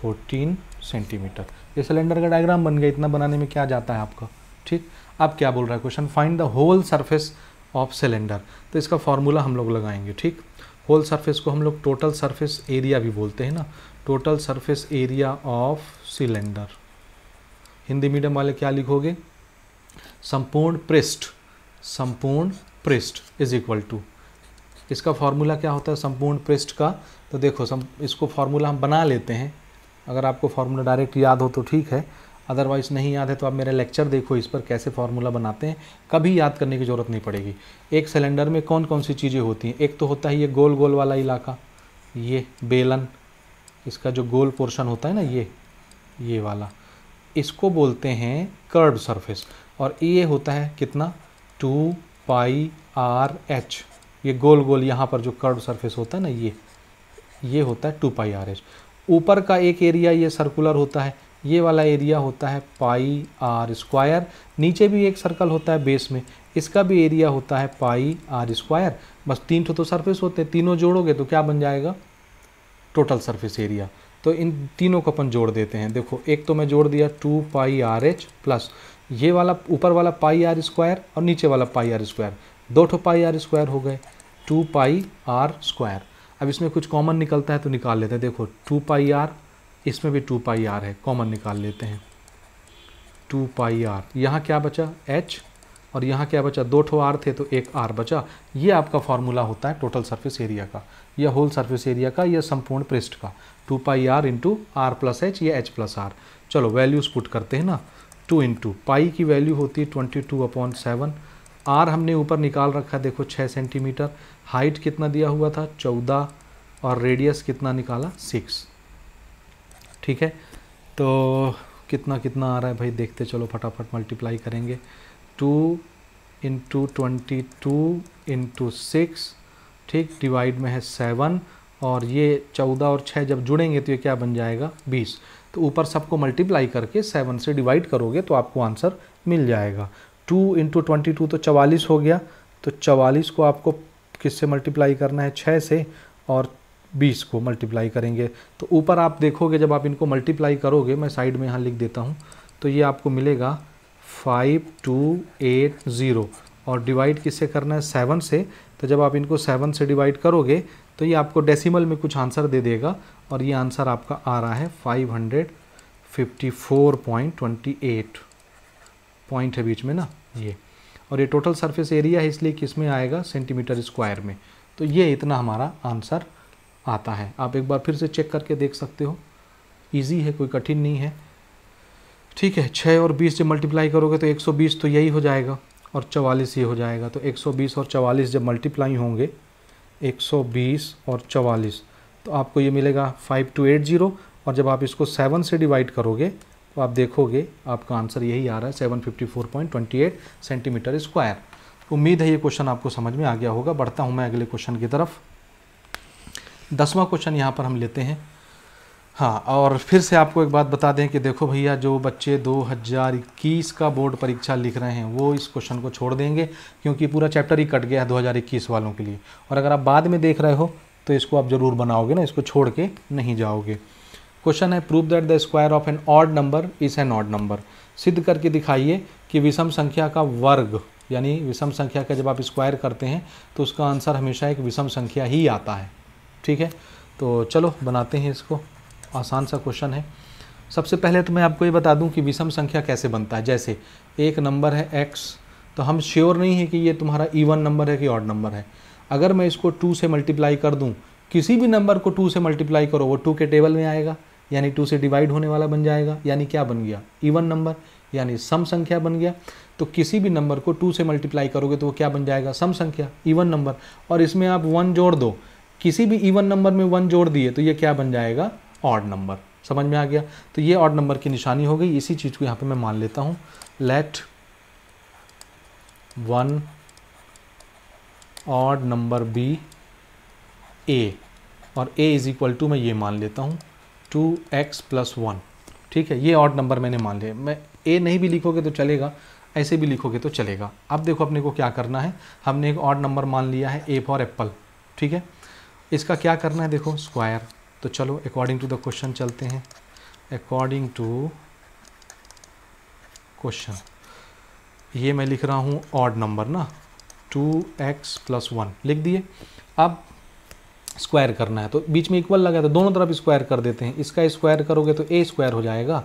फोर्टीन सेंटीमीटर ये सिलेंडर का डायग्राम बन गया इतना बनाने में क्या जाता है आपका ठीक आप क्या बोल रहा है question find the whole surface of cylinder तो इसका फॉर्मूला हम लोग लगाएंगे ठीक होल सरफेस को हम लोग टोटल सरफेस एरिया भी बोलते हैं ना total surface area of cylinder Hindi medium वाले क्या लिखोगे संपूर्ण पृष्ठ संपूर्ण पृष्ठ इज इक्वल टू इसका फॉर्मूला क्या होता है संपूर्ण पृष्ठ का तो देखो सम इसको फार्मूला हम बना लेते हैं अगर आपको फार्मूला डायरेक्ट याद हो तो ठीक है अदरवाइज नहीं याद है तो आप मेरा लेक्चर देखो इस पर कैसे फार्मूला बनाते हैं कभी याद करने की ज़रूरत नहीं पड़ेगी एक सिलेंडर में कौन कौन सी चीज़ें होती हैं एक तो होता है ये गोल गोल वाला इलाका ये बेलन इसका जो गोल पोर्शन होता है ना ये ये वाला इसको बोलते हैं कर्व सरफेस और ये होता है कितना टू पाई आर एच ये गोल गोल यहाँ पर जो कर्व सरफेस होता है ना ये ये होता है टू पाई आर एच ऊपर का एक एरिया ये सर्कुलर होता है ये वाला एरिया होता है पाई आर स्क्वायर नीचे भी एक सर्कल होता है बेस में इसका भी एरिया होता है पाई आर स्क्वायर बस तीन तो, तो सरफेस होते हैं तीनों जोड़ोगे तो क्या बन जाएगा टोटल सरफेस एरिया तो इन तीनों को अपन जोड़ देते हैं देखो एक तो मैं जोड़ दिया two pi R H plus ये वाला ऊपर वाला पाई आर स्क्वायर और नीचे वाला पाई आर स्क्वायर दो ठो पाई आर स्क्वायर हो गए टू पाई आर स्क्वायर अब इसमें कुछ कॉमन निकलता है तो निकाल लेते हैं देखो टू पाई आर इसमें भी टू पाई आर है कॉमन निकाल लेते हैं टू पाई आर यहाँ क्या बचा एच और यहाँ क्या बचा दो ठो आर थे तो एक आर बचा ये आपका फॉर्मूला होता है टोटल सरफेस एरिया का या होल सरफेस एरिया का या संपूर्ण पृष्ठ का two pi R into R plus H या एच प्लस आर चलो वैल्यूज़ पुट करते हैं ना टू इंटू पाई की वैल्यू होती है twenty two upon seven R हमने ऊपर निकाल रखा है देखो छः सेंटीमीटर हाइट कितना दिया हुआ था चौदह और रेडियस कितना निकाला सिक्स ठीक है तो कितना कितना आ रहा है भाई देखते चलो फटाफट मल्टीप्लाई करेंगे two into twenty two into six ठीक डिवाइड में है सेवन और ये चौदह और छः जब जुड़ेंगे तो ये क्या बन जाएगा बीस तो ऊपर सबको मल्टीप्लाई करके सेवन से डिवाइड करोगे तो आपको आंसर मिल जाएगा टू इंटू ट्वेंटी टू तो चवालीस हो गया तो चवालीस को आपको किससे मल्टीप्लाई करना है छः से और बीस को मल्टीप्लाई करेंगे तो ऊपर आप देखोगे जब आप इनको मल्टीप्लाई करोगे मैं साइड में यहाँ लिख देता हूँ तो ये आपको मिलेगा फाइव टू एट ज़ीरो और डिवाइड किससे करना है सेवन से तो जब आप इनको सेवन से डिवाइड करोगे तो ये आपको डेसिमल में कुछ आंसर दे देगा और ये आंसर आपका आ रहा है 554.28 पॉइंट है बीच में ना ये और ये टोटल सरफेस एरिया है इसलिए किस में आएगा सेंटीमीटर स्क्वायर में तो ये इतना हमारा आंसर आता है आप एक बार फिर से चेक करके देख सकते हो ईजी है कोई कठिन नहीं है ठीक है छः और बीस जब मल्टीप्लाई करोगे तो 120 तो यही हो जाएगा और 44 ये हो जाएगा तो 120 और 44 जब मल्टीप्लाई होंगे 120 और 44 तो आपको ये मिलेगा 5280 और जब आप इसको 7 से डिवाइड करोगे तो आप देखोगे आपका आंसर यही आ रहा है 754.28 सेंटीमीटर स्क्वायर उम्मीद है ये क्वेश्चन आपको समझ में आ गया होगा बढ़ता हूँ मैं अगले क्वेश्चन की तरफ दसवां क्वेश्चन यहाँ पर हम लेते हैं हाँ और फिर से आपको एक बात बता दें कि देखो भैया जो बच्चे 2021 का बोर्ड परीक्षा लिख रहे हैं वो इस क्वेश्चन को छोड़ देंगे क्योंकि पूरा चैप्टर ही कट गया है 2021 वालों के लिए और अगर आप बाद में देख रहे हो तो इसको आप ज़रूर बनाओगे ना इसको छोड़ के नहीं जाओगे क्वेश्चन है prove that the square of an odd number is an odd number सिद्ध करके दिखाइए कि विषम संख्या का वर्ग यानी विषम संख्या का जब आप स्क्वायर करते हैं तो उसका आंसर हमेशा एक विषम संख्या ही आता है ठीक है तो चलो बनाते हैं इसको आसान सा क्वेश्चन है सबसे पहले तो मैं आपको ये बता दूं कि विषम संख्या कैसे बनता है जैसे एक नंबर है एक्स तो हम श्योर नहीं है कि ये तुम्हारा ईवन नंबर है कि ऑड नंबर है अगर मैं इसको टू से मल्टीप्लाई कर दूँ किसी भी नंबर को टू से मल्टीप्लाई करो वो टू के टेबल में आएगा यानी टू से डिवाइड होने वाला बन जाएगा यानी क्या बन गया इवन नंबर यानी सम संख्या बन गया तो किसी भी नंबर को टू से मल्टीप्लाई करोगे तो वो क्या बन जाएगा सम संख्या इवन नंबर और इसमें आप वन जोड़ दो किसी भी इवन नंबर में वन जोड़ दिए तो ये क्या बन जाएगा ऑड नंबर समझ में आ गया तो ये ऑड नंबर की निशानी हो गई इसी चीज़ को यहाँ पे मैं मान लेता हूँ let one odd number be A और ए इज़ इक्वल टू मैं ये मान लेता हूँ टू एक्स प्लस वन ठीक है ये ऑड नंबर मैंने मान लिया मैं ए नहीं भी लिखोगे तो चलेगा ऐसे भी लिखोगे तो चलेगा अब देखो अपने को क्या करना है हमने एक ऑड नंबर मान लिया है ए फॉर एप्पल ठीक है इसका क्या करना है देखो स्क्वायर तो चलो अकॉर्डिंग टू द क्वेश्चन चलते हैं अकॉर्डिंग टू क्वेश्चन ये मैं लिख रहा हूँ ऑड नंबर ना टू एक्स प्लस वन लिख दिए अब स्क्वायर करना है तो बीच में इक्वल लगा था दोनों तरफ स्क्वायर कर देते हैं इसका स्क्वायर करोगे तो ए स्क्वायर हो जाएगा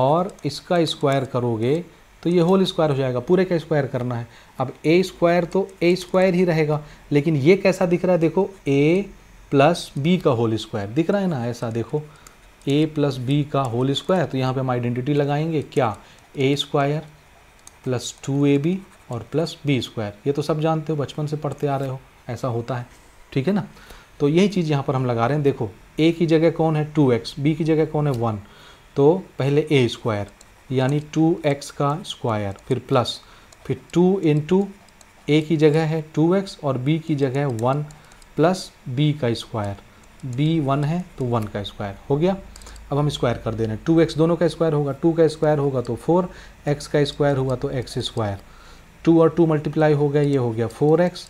और इसका स्क्वायर करोगे तो ये होल स्क्वायर हो जाएगा पूरे का स्क्वायर करना है अब ए स्क्वायर तो ए स्क्वायर ही रहेगा लेकिन ये कैसा दिख रहा है देखो ए प्लस बी का होल स्क्वायर दिख रहा है ना ऐसा देखो ए प्लस बी का होल स्क्वायर तो यहाँ पे हम आइडेंटिटी लगाएंगे क्या A square plus two A B और प्लस बी स्क्वायर ये तो सब जानते हो बचपन से पढ़ते आ रहे हो ऐसा होता है ठीक है ना तो यही चीज़ यहाँ पर हम लगा रहे हैं देखो ए की जगह कौन है टू एक्स बी की जगह कौन है वन तो पहले ए स्क्वायर यानी टू एक्स का स्क्वायर फिर प्लस फिर टू इन टू ए की जगह है टू एक्स और बी की जगह है वन प्लस बी का स्क्वायर बी वन है तो वन का स्क्वायर हो गया अब हम स्क्वायर कर दे रहे हैं टू एक्स दोनों का स्क्वायर होगा टू का स्क्वायर होगा तो फोर एक्स का स्क्वायर होगा तो एक्स स्क्वायर टू और टू मल्टीप्लाई हो गया ये हो गया फोर एक्स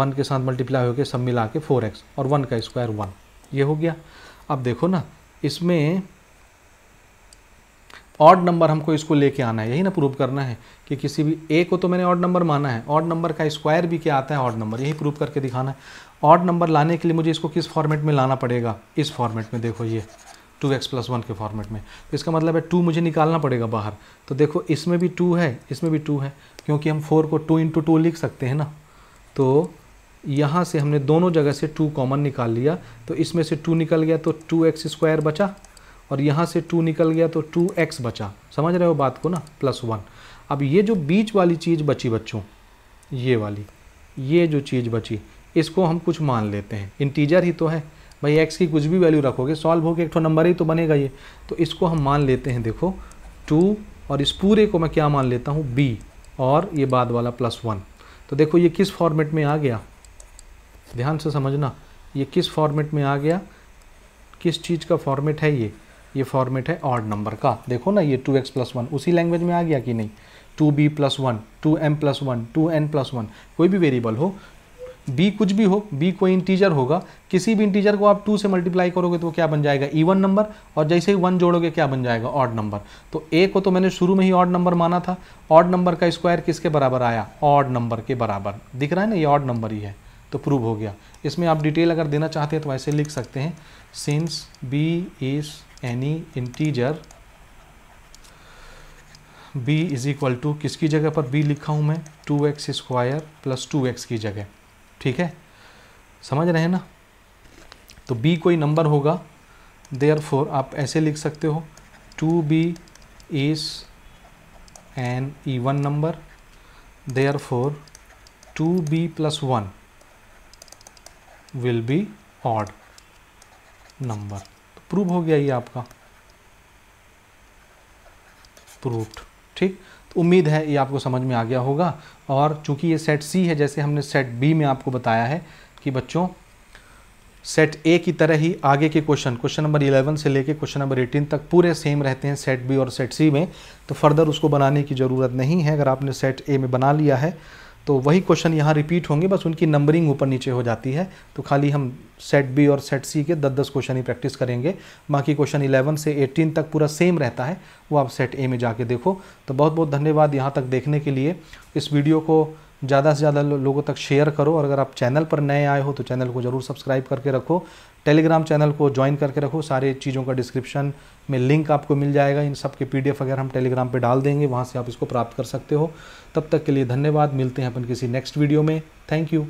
वन के साथ मल्टीप्लाई हो गया सब मिला के फोर एक्स और वन का स्क्वायर वन ये हो गया अब देखो ना इसमें ऑड नंबर हमको इसको लेके आना है यही ना प्रूव करना है कि किसी भी ए को तो मैंने ऑड नंबर माना है ऑड नंबर का स्क्वायर भी क्या आता है ऑड नंबर यही प्रूव करके दिखाना है ऑड नंबर लाने के लिए मुझे इसको किस फॉर्मेट में लाना पड़ेगा इस फॉर्मेट में देखो ये टू एक्स प्लस वन के फॉर्मेट में तो इसका मतलब है टू मुझे निकालना पड़ेगा बाहर तो देखो इसमें भी टू है इसमें भी टू है क्योंकि हम फोर को टू इंटू टू लिख सकते हैं ना तो यहाँ से हमने दोनों जगह से टू कॉमन निकाल लिया तो इसमें से टू निकल गया तो टू एक्स स्क्वायर बचा और यहाँ से टू निकल गया तो टू एक्स बचा समझ रहे हो बात को ना प्लस वन अब ये जो बीच वाली चीज़ बची बच्चों ये वाली ये जो चीज़ बची इसको हम कुछ मान लेते हैं इंटीजर ही तो है भाई एक्स की कुछ भी वैल्यू रखोगे सॉल्व होकर एक नंबर ही तो बनेगा ये तो इसको हम मान लेते हैं देखो टू और इस पूरे को मैं क्या मान लेता हूँ बी और ये बाद वाला प्लस वन तो देखो ये किस फॉर्मेट में आ गया ध्यान से समझना ये किस फॉर्मेट में आ गया किस चीज़ का फॉर्मेट है ये ये फॉर्मेट है ऑड नंबर का देखो ना ये टू एक्स प्लस वन उसी लैंग्वेज में आ गया कि नहीं two B plus one two M plus one two N plus one कोई भी वेरिएबल हो बी कुछ भी हो बी कोई इंटीजर होगा किसी भी इंटीजर को आप टू से मल्टीप्लाई करोगे तो वो क्या बन जाएगा इवन नंबर और जैसे ही वन जोड़ोगे क्या बन जाएगा ऑड नंबर तो ए को तो मैंने शुरू में ही ऑड नंबर माना था ऑड नंबर का स्क्वायर किसके बराबर आया ऑड नंबर के बराबर दिख रहा है ना ये ऑड नंबर ही है तो प्रूव हो गया इसमें आप डिटेल अगर देना चाहते हैं तो ऐसे लिख सकते हैं since B is any integer B is equal to किसकी जगह पर बी लिखा हूँ मैं two X square plus two X की जगह ठीक है समझ रहे हैं ना तो b कोई नंबर होगा देयर फोर आप ऐसे लिख सकते हो two B is an even number therefore two B plus one will be odd number तो प्रूव हो गया ये आपका प्रूफ ठीक तो उम्मीद है ये आपको समझ में आ गया होगा और चूँकि ये सेट सी है जैसे हमने सेट बी में आपको बताया है कि बच्चों सेट ए की तरह ही आगे के क्वेश्चन क्वेश्चन नंबर 11 से लेके क्वेश्चन नंबर 18 तक पूरे सेम रहते हैं सेट बी और सेट सी में तो फर्दर उसको बनाने की ज़रूरत नहीं है अगर आपने सेट ए में बना लिया है तो वही क्वेश्चन यहाँ रिपीट होंगे बस उनकी नंबरिंग ऊपर नीचे हो जाती है तो खाली हम सेट बी और सेट सी के दस दस क्वेश्चन ही प्रैक्टिस करेंगे बाकी क्वेश्चन 11 से 18 तक पूरा सेम रहता है वो आप सेट ए में जाके देखो तो बहुत बहुत धन्यवाद यहाँ तक देखने के लिए इस वीडियो को ज़्यादा से ज़्यादा लोगों तक शेयर करो और अगर आप चैनल पर नए आए हो तो चैनल को ज़रूर सब्सक्राइब करके रखो टेलीग्राम चैनल को ज्वाइन करके रखो सारे चीज़ों का डिस्क्रिप्शन में लिंक आपको मिल जाएगा इन सब के पी अगर हम टेलीग्राम पर डाल देंगे वहाँ से आप इसको प्राप्त कर सकते हो तब तक के लिए धन्यवाद मिलते हैं अपन किसी नेक्स्ट वीडियो में थैंक यू